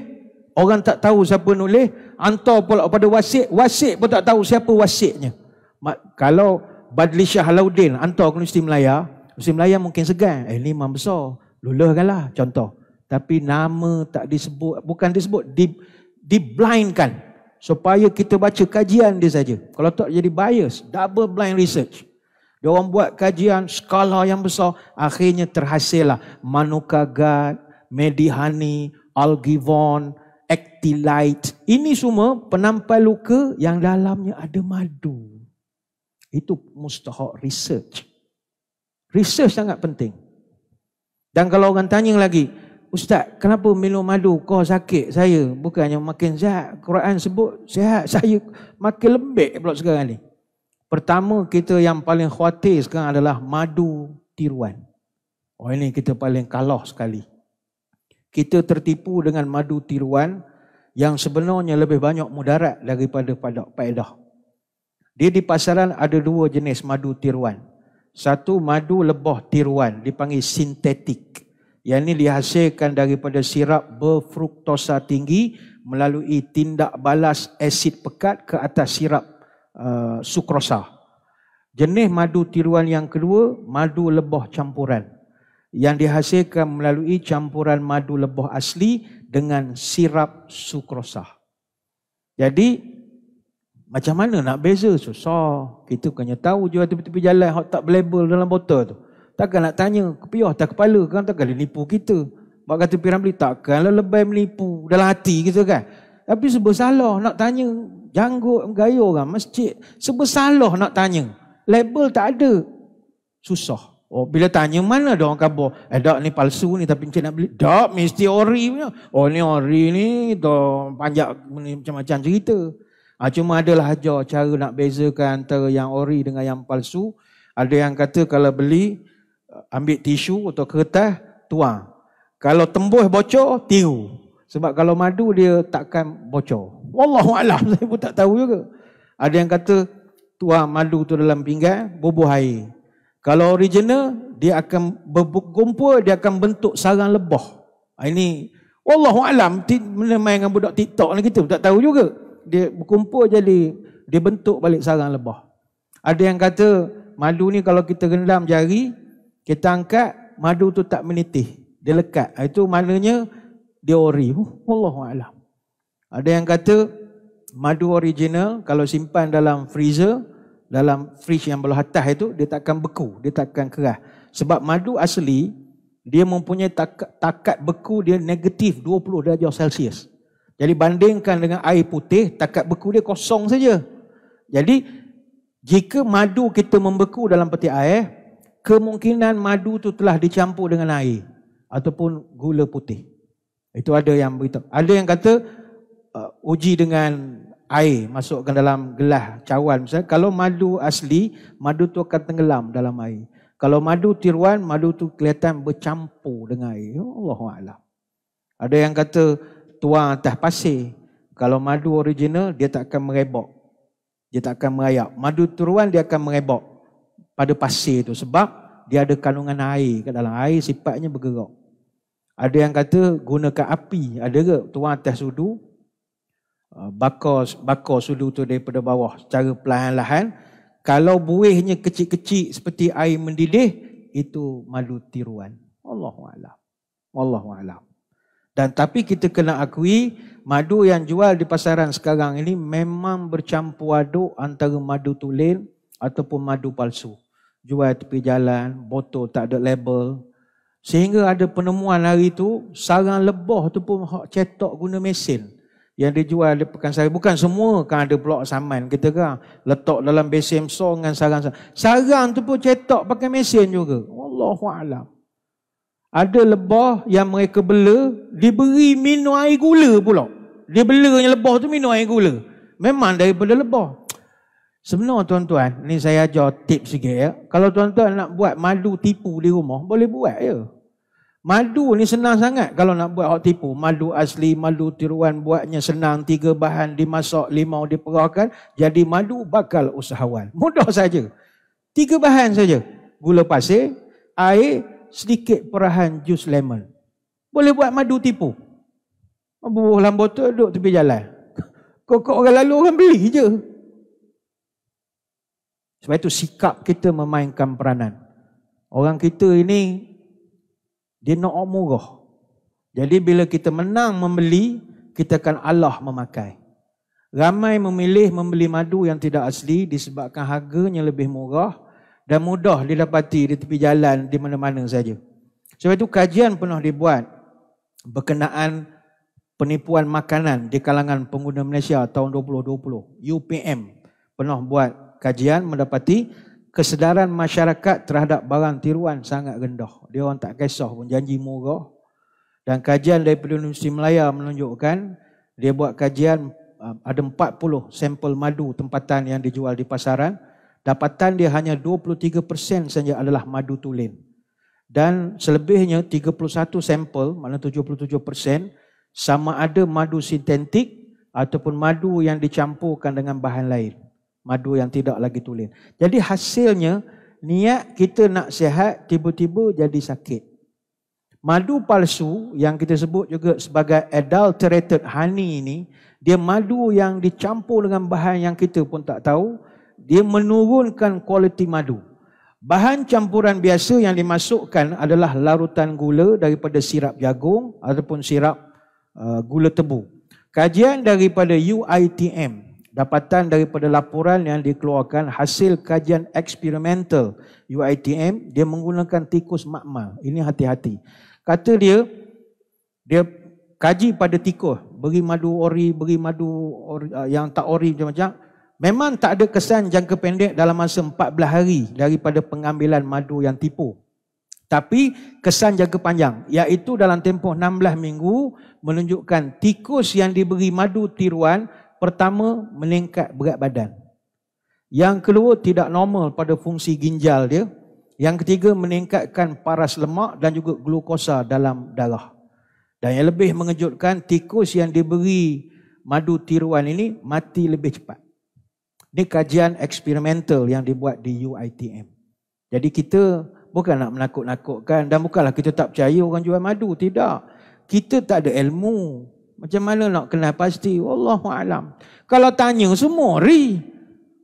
orang tak tahu siapa nulis, hantar pula pada wasit, wasit pun tak tahu siapa wasitnya. Mak, kalau Badli Shah Halaudin hantar ke Universiti Melaya, Universiti Melaya mungkin segan. Eh ni memang besar, lulus lah contoh. Tapi nama tak disebut, bukan disebut, di, diblindkan. Supaya kita baca kajian dia saja. Kalau tak jadi bias, double blind research. Dia orang buat kajian skala yang besar. Akhirnya terhasil lah Manuka God, Medihani, Algivon, Actilite. Ini semua penampai luka yang dalamnya ada madu. Itu mustahak research. Research sangat penting. Dan kalau orang tanya lagi, Ustaz, kenapa minum madu kau sakit saya? Bukannya makin sihat. Quran sebut sehat, saya makin lembek pula sekarang ni. Pertama kita yang paling khuatir sekarang adalah madu tiruan. Oh ini kita paling kalah sekali. Kita tertipu dengan madu tiruan yang sebenarnya lebih banyak mudarat daripada pada paedah. Dia di pasaran ada dua jenis madu tiruan. Satu madu lebah tiruan dipanggil sintetik. Yang ini dihasilkan daripada sirap berfruktosa tinggi melalui tindak balas asid pekat ke atas sirap Uh, sukrosa. Jenis madu tiruan yang kedua, madu lebah campuran yang dihasilkan melalui campuran madu lebah asli dengan sirap sukrosa. Jadi macam mana nak beza susah. Kita kena tahu je tepi-tepi jalan hak tak label dalam botol tu. Takkan nak tanya kepiah tak kepala kan takkan dia nipu kita. Mak kata Piramli takkanlah lebih menipu dalam hati kita kan. Tapi sebab salah nak tanya Janggut gaya orang masjid. sebesar Sebesalah nak tanya. Label tak ada. Susah. Oh, bila tanya mana ada orang kabur. Eh tak ni palsu ni tapi encik nak beli. Tak mesti ori punya. Oh ni ori ni tu panjang macam-macam cerita. Ha, cuma adalah aja cara nak bezakan antara yang ori dengan yang palsu. Ada yang kata kalau beli ambil tisu atau kertas tuang. Kalau tembus bocor, tiru. Sebab kalau madu dia takkan bocor. Wallahu alam saya pun tak tahu juga. Ada yang kata tuang madu tu dalam pinggan bubuh air. Kalau original dia akan bergumpul dia akan bentuk sarang lebah. Ha, ini wallahu alam benda main dengan budak TikTok ni kita tak tahu juga. Dia berkumpul jadi dia bentuk balik sarang lebah. Ada yang kata madu ni kalau kita rendam jari kita angkat madu tu tak menitih. Dia lekat. Ha, itu maknanya dia ori. Wallahu alam. Ada yang kata madu original kalau simpan dalam freezer, dalam fridge yang belah atas itu dia takkan beku, dia takkan kerah. Sebab madu asli dia mempunyai takat, takat beku dia negatif 20 darjah Celsius. Jadi bandingkan dengan air putih, takat beku dia kosong saja. Jadi jika madu kita membeku dalam peti air, kemungkinan madu tu telah dicampur dengan air ataupun gula putih. Itu ada yang beritahu. Ada yang kata uh, uji dengan air masukkan dalam gelas cawan misalnya kalau madu asli madu tu akan tenggelam dalam air kalau madu tiruan madu tu kelihatan bercampur dengan air ya Allahu a'lam ada yang kata tuang atas pasir kalau madu original dia tak akan merebok dia tak akan merayap madu tiruan dia akan merebok pada pasir tu sebab dia ada kandungan air kat dalam air sifatnya bergerak ada yang kata gunakan api ada ke tuang atas sudu Ah, bakar bakar sulu tu daripada bawah secara perlahan-lahan kalau buihnya kecil-kecil seperti air mendidih itu malu tiruan Allahu a'lam Allahu a'lam dan tapi kita kena akui madu yang jual di pasaran sekarang ini memang bercampur aduk antara madu tulen ataupun madu palsu jual tepi jalan botol tak ada label sehingga ada penemuan hari itu, sarang lebah tu pun hak cetak guna mesin yang dia jual di pekan sarang. Bukan semua kan ada blok saman kita kan. Letak dalam besem song dengan sarang. Sarang tu pun cetak pakai mesin juga. Wallahualam. Ada lebah yang mereka bela, diberi minum air gula pula. Dia belanya lebah tu minum air gula. Memang daripada lebah. Sebenarnya tuan-tuan, ni saya ajar tip sikit ya. Kalau tuan-tuan nak buat madu tipu di rumah, boleh buat ya. Madu ni senang sangat kalau nak buat orang tipu. Madu asli, madu tiruan buatnya senang. Tiga bahan dimasak, limau diperahkan. Jadi madu bakal usahawan. Mudah saja. Tiga bahan saja. Gula pasir, air, sedikit perahan jus lemon. Boleh buat madu tipu. Buah lambut tu duduk tepi jalan. Kok orang lalu orang beli je. Sebab itu sikap kita memainkan peranan. Orang kita ini dia nak murah. Jadi bila kita menang membeli, kita akan Allah memakai. Ramai memilih membeli madu yang tidak asli disebabkan harganya lebih murah dan mudah didapati di tepi jalan di mana-mana saja. Sebab itu kajian pernah dibuat berkenaan penipuan makanan di kalangan pengguna Malaysia tahun 2020. UPM pernah buat kajian mendapati kesedaran masyarakat terhadap barang tiruan sangat rendah. Dia orang tak kisah pun janji murah. Dan kajian dari Universiti Melaya menunjukkan dia buat kajian um, ada 40 sampel madu tempatan yang dijual di pasaran. Dapatan dia hanya 23% saja adalah madu tulen. Dan selebihnya 31 sampel, mana 77% sama ada madu sintetik ataupun madu yang dicampurkan dengan bahan lain madu yang tidak lagi tulen. Jadi hasilnya niat kita nak sihat tiba-tiba jadi sakit. Madu palsu yang kita sebut juga sebagai adulterated honey ini, dia madu yang dicampur dengan bahan yang kita pun tak tahu, dia menurunkan kualiti madu. Bahan campuran biasa yang dimasukkan adalah larutan gula daripada sirap jagung ataupun sirap uh, gula tebu. Kajian daripada UITM, dapatan daripada laporan yang dikeluarkan hasil kajian eksperimental UiTM dia menggunakan tikus makmal ini hati-hati kata dia dia kaji pada tikus beri madu ori beri madu ori, ah, yang tak ori macam-macam memang tak ada kesan jangka pendek dalam masa 14 hari daripada pengambilan madu yang tipu tapi kesan jangka panjang iaitu dalam tempoh 16 minggu menunjukkan tikus yang diberi madu tiruan pertama meningkat berat badan. Yang kedua tidak normal pada fungsi ginjal dia. Yang ketiga meningkatkan paras lemak dan juga glukosa dalam darah. Dan yang lebih mengejutkan tikus yang diberi madu tiruan ini mati lebih cepat. Ini kajian eksperimental yang dibuat di UITM. Jadi kita bukan nak menakut-nakutkan dan bukanlah kita tak percaya orang jual madu. Tidak. Kita tak ada ilmu. Macam mana nak kenal pasti? Wallahu alam. Kalau tanya semua Ori,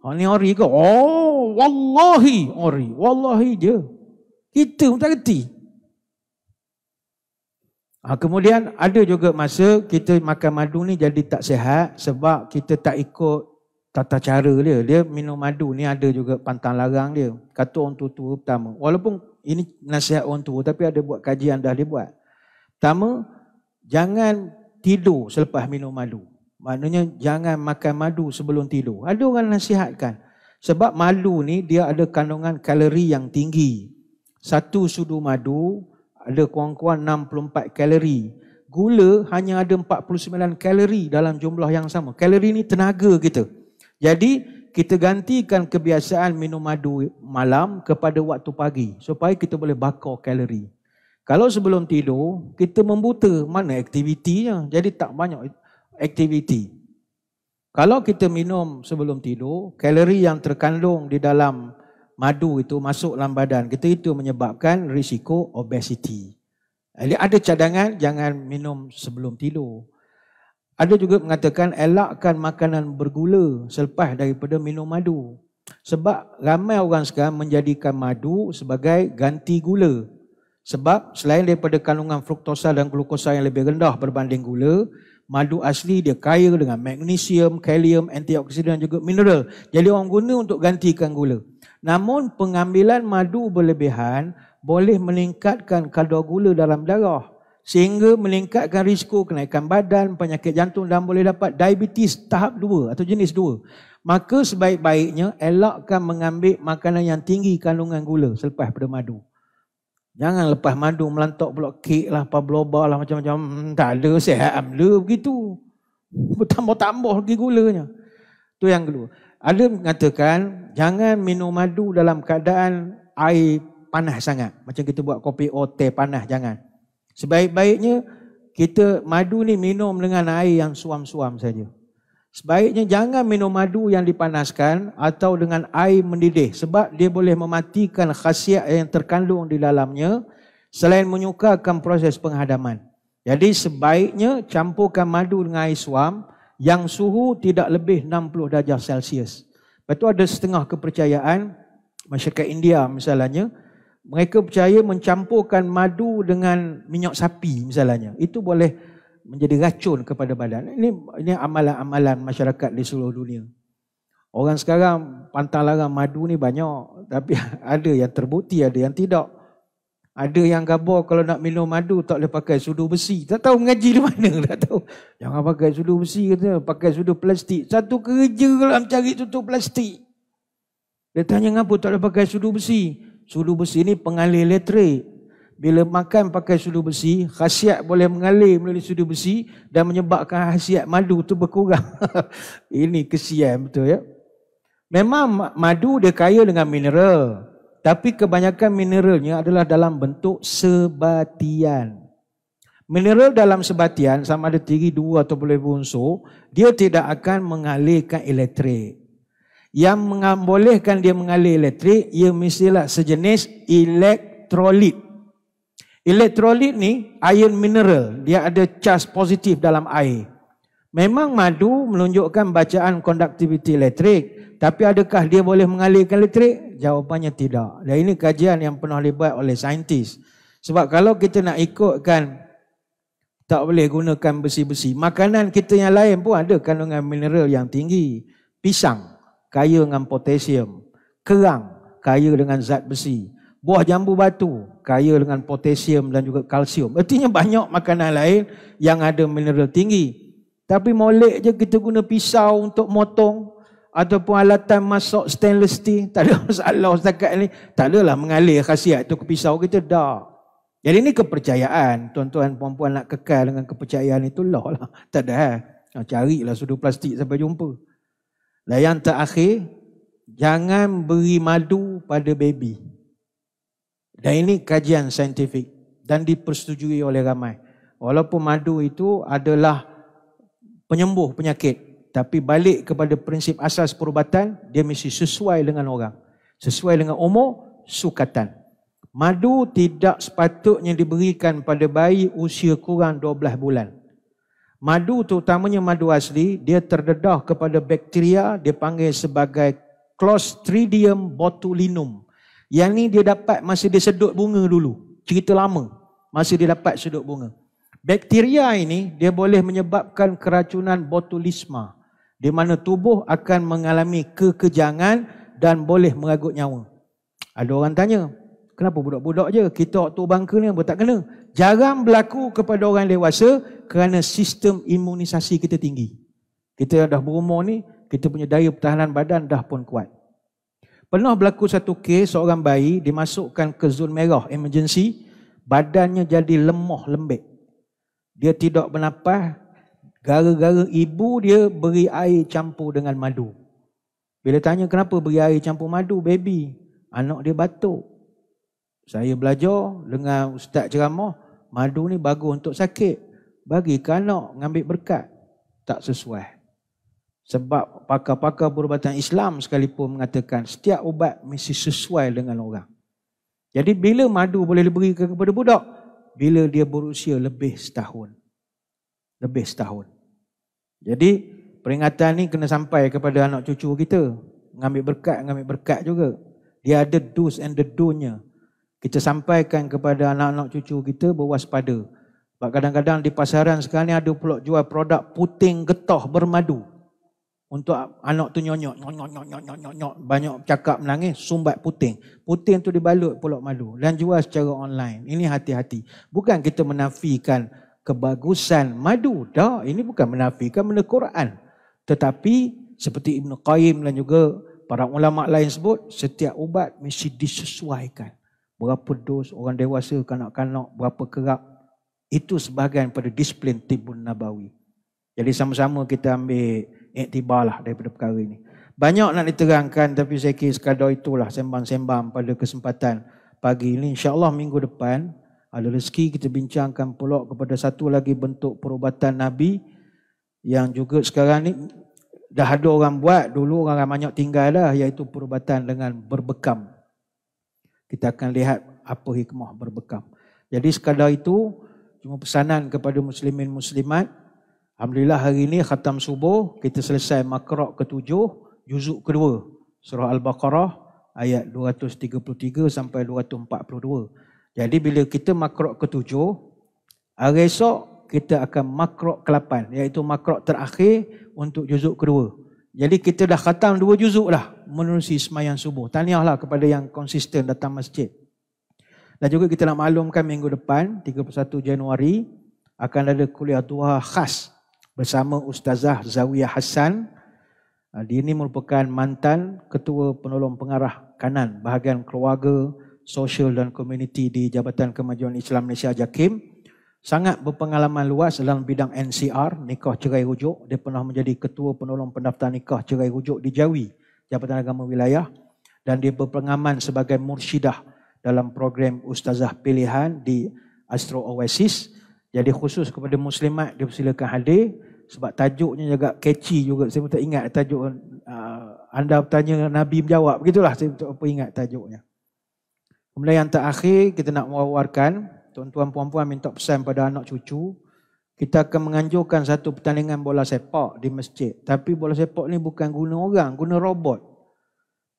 Ha ni ori ke? Oh, wallahi ori. Wallahi dia. Kita pun tak reti. Ha, kemudian ada juga masa kita makan madu ni jadi tak sihat sebab kita tak ikut tata cara dia. Dia minum madu ni ada juga pantang larang dia. Kata orang tua-tua pertama. Walaupun ini nasihat orang tua tapi ada buat kajian dah dia buat. Pertama, jangan tidur selepas minum madu. Maknanya jangan makan madu sebelum tidur. Ada orang nasihatkan. Sebab madu ni dia ada kandungan kalori yang tinggi. Satu sudu madu ada kurang-kurang 64 kalori. Gula hanya ada 49 kalori dalam jumlah yang sama. Kalori ni tenaga kita. Jadi kita gantikan kebiasaan minum madu malam kepada waktu pagi supaya kita boleh bakar kalori. Kalau sebelum tidur, kita membuta mana aktivitinya. Jadi tak banyak aktiviti. Kalau kita minum sebelum tidur, kalori yang terkandung di dalam madu itu masuk dalam badan kita itu menyebabkan risiko obesiti. Jadi ada cadangan jangan minum sebelum tidur. Ada juga mengatakan elakkan makanan bergula selepas daripada minum madu. Sebab ramai orang sekarang menjadikan madu sebagai ganti gula. Sebab selain daripada kandungan fruktosa dan glukosa yang lebih rendah berbanding gula, madu asli dia kaya dengan magnesium, kalium, antioksidan juga mineral. Jadi orang guna untuk gantikan gula. Namun pengambilan madu berlebihan boleh meningkatkan kadar gula dalam darah sehingga meningkatkan risiko kenaikan badan, penyakit jantung dan boleh dapat diabetes tahap 2 atau jenis 2. Maka sebaik-baiknya elakkan mengambil makanan yang tinggi kandungan gula selepas pada madu. Jangan lepas madu melantok pula kek lah, pabloba lah macam-macam. Hmm, tak ada sehat, amla begitu. Bertambah-tambah lagi gulanya. Itu yang kedua. Ada mengatakan, jangan minum madu dalam keadaan air panas sangat. Macam kita buat kopi or teh panas, jangan. Sebaik-baiknya, kita madu ni minum dengan air yang suam-suam saja. Sebaiknya jangan minum madu yang dipanaskan atau dengan air mendidih sebab dia boleh mematikan khasiat yang terkandung di dalamnya selain menyukarkan proses penghadaman. Jadi sebaiknya campurkan madu dengan air suam yang suhu tidak lebih 60 darjah Celsius. Lepas tu ada setengah kepercayaan masyarakat India misalnya mereka percaya mencampurkan madu dengan minyak sapi misalnya itu boleh menjadi racun kepada badan. Ini ini amalan-amalan masyarakat di seluruh dunia. Orang sekarang pantang larang madu ni banyak. Tapi ada yang terbukti, ada yang tidak. Ada yang gabar kalau nak minum madu tak boleh pakai sudu besi. Tak tahu mengaji di mana, tak tahu. Jangan pakai sudu besi, kata. pakai sudu plastik. Satu kerja kalau cari tutup plastik. Dia tanya, kenapa tak boleh pakai sudu besi? Sudu besi ni pengalir elektrik bila makan pakai sudu besi, khasiat boleh mengalir melalui sudu besi dan menyebabkan khasiat madu tu berkurang. Ini kesian betul ya. Memang madu dia kaya dengan mineral. Tapi kebanyakan mineralnya adalah dalam bentuk sebatian. Mineral dalam sebatian sama ada tinggi dua atau boleh unsur, dia tidak akan mengalirkan elektrik. Yang membolehkan dia mengalir elektrik, ia mestilah sejenis elektrolit. Elektrolit ni air mineral. Dia ada charge positif dalam air. Memang madu menunjukkan bacaan konduktiviti elektrik. Tapi adakah dia boleh mengalirkan elektrik? Jawapannya tidak. Dan ini kajian yang pernah libat oleh saintis. Sebab kalau kita nak ikutkan tak boleh gunakan besi-besi. Makanan kita yang lain pun ada kandungan mineral yang tinggi. Pisang, kaya dengan potasium. Kerang, kaya dengan zat besi. Buah jambu batu, kaya dengan potasium dan juga kalsium. Artinya banyak makanan lain yang ada mineral tinggi. Tapi molek je kita guna pisau untuk motong ataupun alatan masak stainless steel, tak ada masalah setakat ni. Tak adalah mengalir khasiat tu ke pisau kita, dah. Jadi ini kepercayaan. Tuan-tuan, puan-puan nak kekal dengan kepercayaan itu, lah lah. Tak ada. Ha? Carilah sudu plastik sampai jumpa. Dan lah, yang terakhir, jangan beri madu pada baby. Dan ini kajian saintifik dan dipersetujui oleh ramai. Walaupun madu itu adalah penyembuh penyakit. Tapi balik kepada prinsip asas perubatan, dia mesti sesuai dengan orang. Sesuai dengan umur, sukatan. Madu tidak sepatutnya diberikan pada bayi usia kurang 12 bulan. Madu terutamanya madu asli, dia terdedah kepada bakteria, dia panggil sebagai Clostridium botulinum. Yang ni dia dapat masa dia sedut bunga dulu. Cerita lama. Masa dia dapat sedut bunga. Bakteria ini dia boleh menyebabkan keracunan botulisma. Di mana tubuh akan mengalami kekejangan dan boleh meragut nyawa. Ada orang tanya, kenapa budak-budak je? Kita waktu bangka ni apa tak kena? Jarang berlaku kepada orang dewasa kerana sistem imunisasi kita tinggi. Kita dah berumur ni, kita punya daya pertahanan badan dah pun kuat. Pernah berlaku satu kes seorang bayi dimasukkan ke zon merah emergency, badannya jadi lemah lembek. Dia tidak bernafas gara-gara ibu dia beri air campur dengan madu. Bila tanya kenapa beri air campur madu baby, anak dia batuk. Saya belajar dengan ustaz ceramah, madu ni bagus untuk sakit. Bagi kanak ngambil berkat tak sesuai. Sebab pakar-pakar perubatan Islam sekalipun mengatakan setiap ubat mesti sesuai dengan orang. Jadi bila madu boleh diberikan kepada budak? Bila dia berusia lebih setahun. Lebih setahun. Jadi peringatan ni kena sampai kepada anak cucu kita. Ngambil berkat, ngambil berkat juga. Dia ada do's and the do-nya. Kita sampaikan kepada anak-anak cucu kita berwaspada. Sebab kadang-kadang di pasaran sekarang ni ada pula jual produk puting getah bermadu untuk anak tu nyonyok, nyonyok, nyonyok, nyonyok, nyonyok, banyak cakap menangis, sumbat puting. Puting tu dibalut pulak malu dan jual secara online. Ini hati-hati. Bukan kita menafikan kebagusan madu. Dah, ini bukan menafikan benda Quran. Tetapi seperti Ibn Qayyim dan juga para ulama lain sebut, setiap ubat mesti disesuaikan. Berapa dos orang dewasa, kanak-kanak, berapa kerap. Itu sebahagian pada disiplin tibun nabawi. Jadi sama-sama kita ambil iktibarlah daripada perkara ini. Banyak nak diterangkan tapi saya kira sekadar itulah sembang-sembang pada kesempatan pagi ini. InsyaAllah minggu depan ada rezeki kita bincangkan pula kepada satu lagi bentuk perubatan Nabi yang juga sekarang ni dah ada orang buat dulu orang ramai banyak tinggal dah iaitu perubatan dengan berbekam. Kita akan lihat apa hikmah berbekam. Jadi sekadar itu cuma pesanan kepada muslimin muslimat Alhamdulillah hari ini khatam subuh, kita selesai makrak ketujuh, juzuk kedua. Surah Al-Baqarah ayat 233 sampai 242. Jadi bila kita makrak ketujuh, hari esok kita akan makrak ke-8 iaitu makrak terakhir untuk juzuk kedua. Jadi kita dah khatam dua juzuk dah menerusi semayang subuh. Tahniahlah kepada yang konsisten datang masjid. Dan juga kita nak maklumkan minggu depan 31 Januari akan ada kuliah tuha khas bersama Ustazah Zawiyah Hassan. Ah, dia ini merupakan mantan Ketua Penolong Pengarah Kanan Bahagian Keluarga, Sosial dan Komuniti di Jabatan Kemajuan Islam Malaysia JAKIM. Sangat berpengalaman luas dalam bidang NCR, Nikah Cerai Rujuk. Dia pernah menjadi Ketua Penolong Pendaftaran Nikah Cerai Rujuk di Jawi, Jabatan Agama Wilayah. Dan dia berpengalaman sebagai mursyidah dalam program Ustazah Pilihan di Astro Oasis. Jadi khusus kepada muslimat, dia persilakan hadir sebab tajuknya juga catchy juga saya pun tak ingat tajuk uh, anda bertanya nabi menjawab begitulah saya tak apa ingat tajuknya kemudian yang terakhir kita nak mewawarkan tuan-tuan puan-puan minta pesan pada anak cucu kita akan menganjurkan satu pertandingan bola sepak di masjid tapi bola sepak ni bukan guna orang guna robot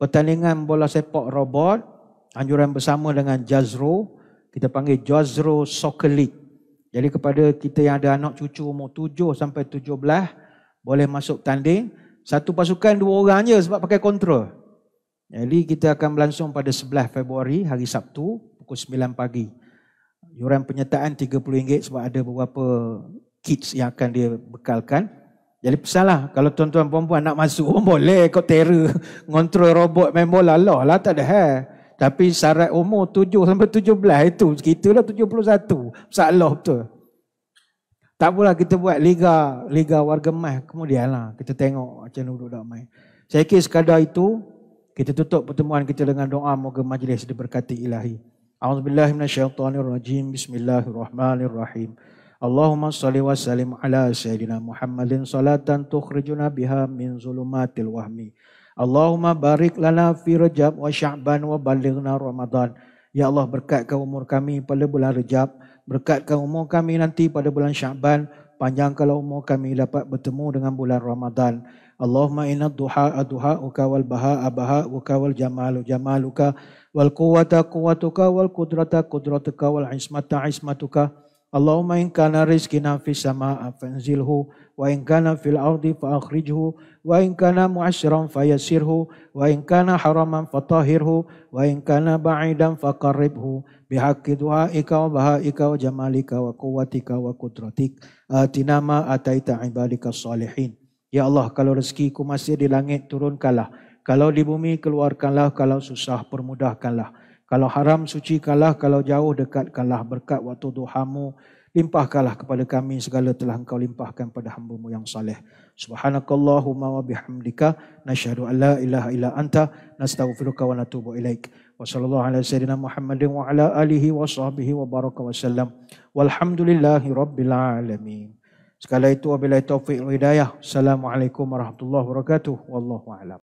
pertandingan bola sepak robot anjuran bersama dengan Jazro kita panggil Jazro Soccer League jadi kepada kita yang ada anak cucu umur 7 sampai 17 boleh masuk tanding. Satu pasukan dua orang je sebab pakai kontrol. Jadi kita akan berlangsung pada 11 Februari hari Sabtu pukul 9 pagi. Yuran penyertaan RM30 sebab ada beberapa kids yang akan dia bekalkan. Jadi pesanlah kalau tuan-tuan perempuan nak masuk oh, boleh kau terror. Ngontrol robot main bola lah, lah tak ada. Hair. Tapi syarat umur 7 sampai 17 itu. Kita lah 71. Masalah betul. Tak apalah kita buat liga liga warga mah kemudian lah. Kita tengok macam duduk dah main. Saya kira sekadar itu, kita tutup pertemuan kita dengan doa moga majlis diberkati ilahi. A'udzubillahi minasyaitonirrajim. Bismillahirrahmanirrahim. اللهم صل وسلم على سيدنا محمد صلاة تخرجنا بها min zulumatil wahmi. Allahumma barik lana fi Rajab wa Sya'ban wa balighna Ramadan. Ya Allah berkatkan umur kami pada bulan Rajab, berkatkan umur kami nanti pada bulan Sya'ban, panjangkanlah umur kami dapat bertemu dengan bulan ramadhan Allahumma inna duha aduha uka wal baha abaha uka wal jamalu jamaluka wal kuwata quwatuka wal kudrata kudrataka wal ismata ismatuka. ismatuka. Allahumma in kana rizqina fis sama'a fanzilhu wa in kana fil ardi fa akhrijhu wa in kana mu'ashiran fayassirhu wa in kana haraman fatahirhu wa in kana ba'idan faqarribhu bihaqqi du'aika wa baha'ika wa jamalika wa quwwatika wa qudratik atina ma ataita ibadika salihin ya allah kalau rezekiku masih di langit turunkanlah kalau di bumi keluarkanlah kalau susah permudahkanlah kalau haram suci kalah, kalau jauh dekat kalah berkat waktu duhamu, limpahkanlah kepada kami segala telah engkau limpahkan pada hambamu yang saleh. Subhanakallahumma wa bihamdika, nasyhadu an la ilaha illa anta, nastaghfiruka wa natubu ilaik. Wa sallallahu ala sayyidina Muhammadin Walhamdulillahi rabbil alamin. Sekala itu wabillahi taufiq wa hidayah. Assalamualaikum warahmatullahi wabarakatuh. Wallahu a'lam.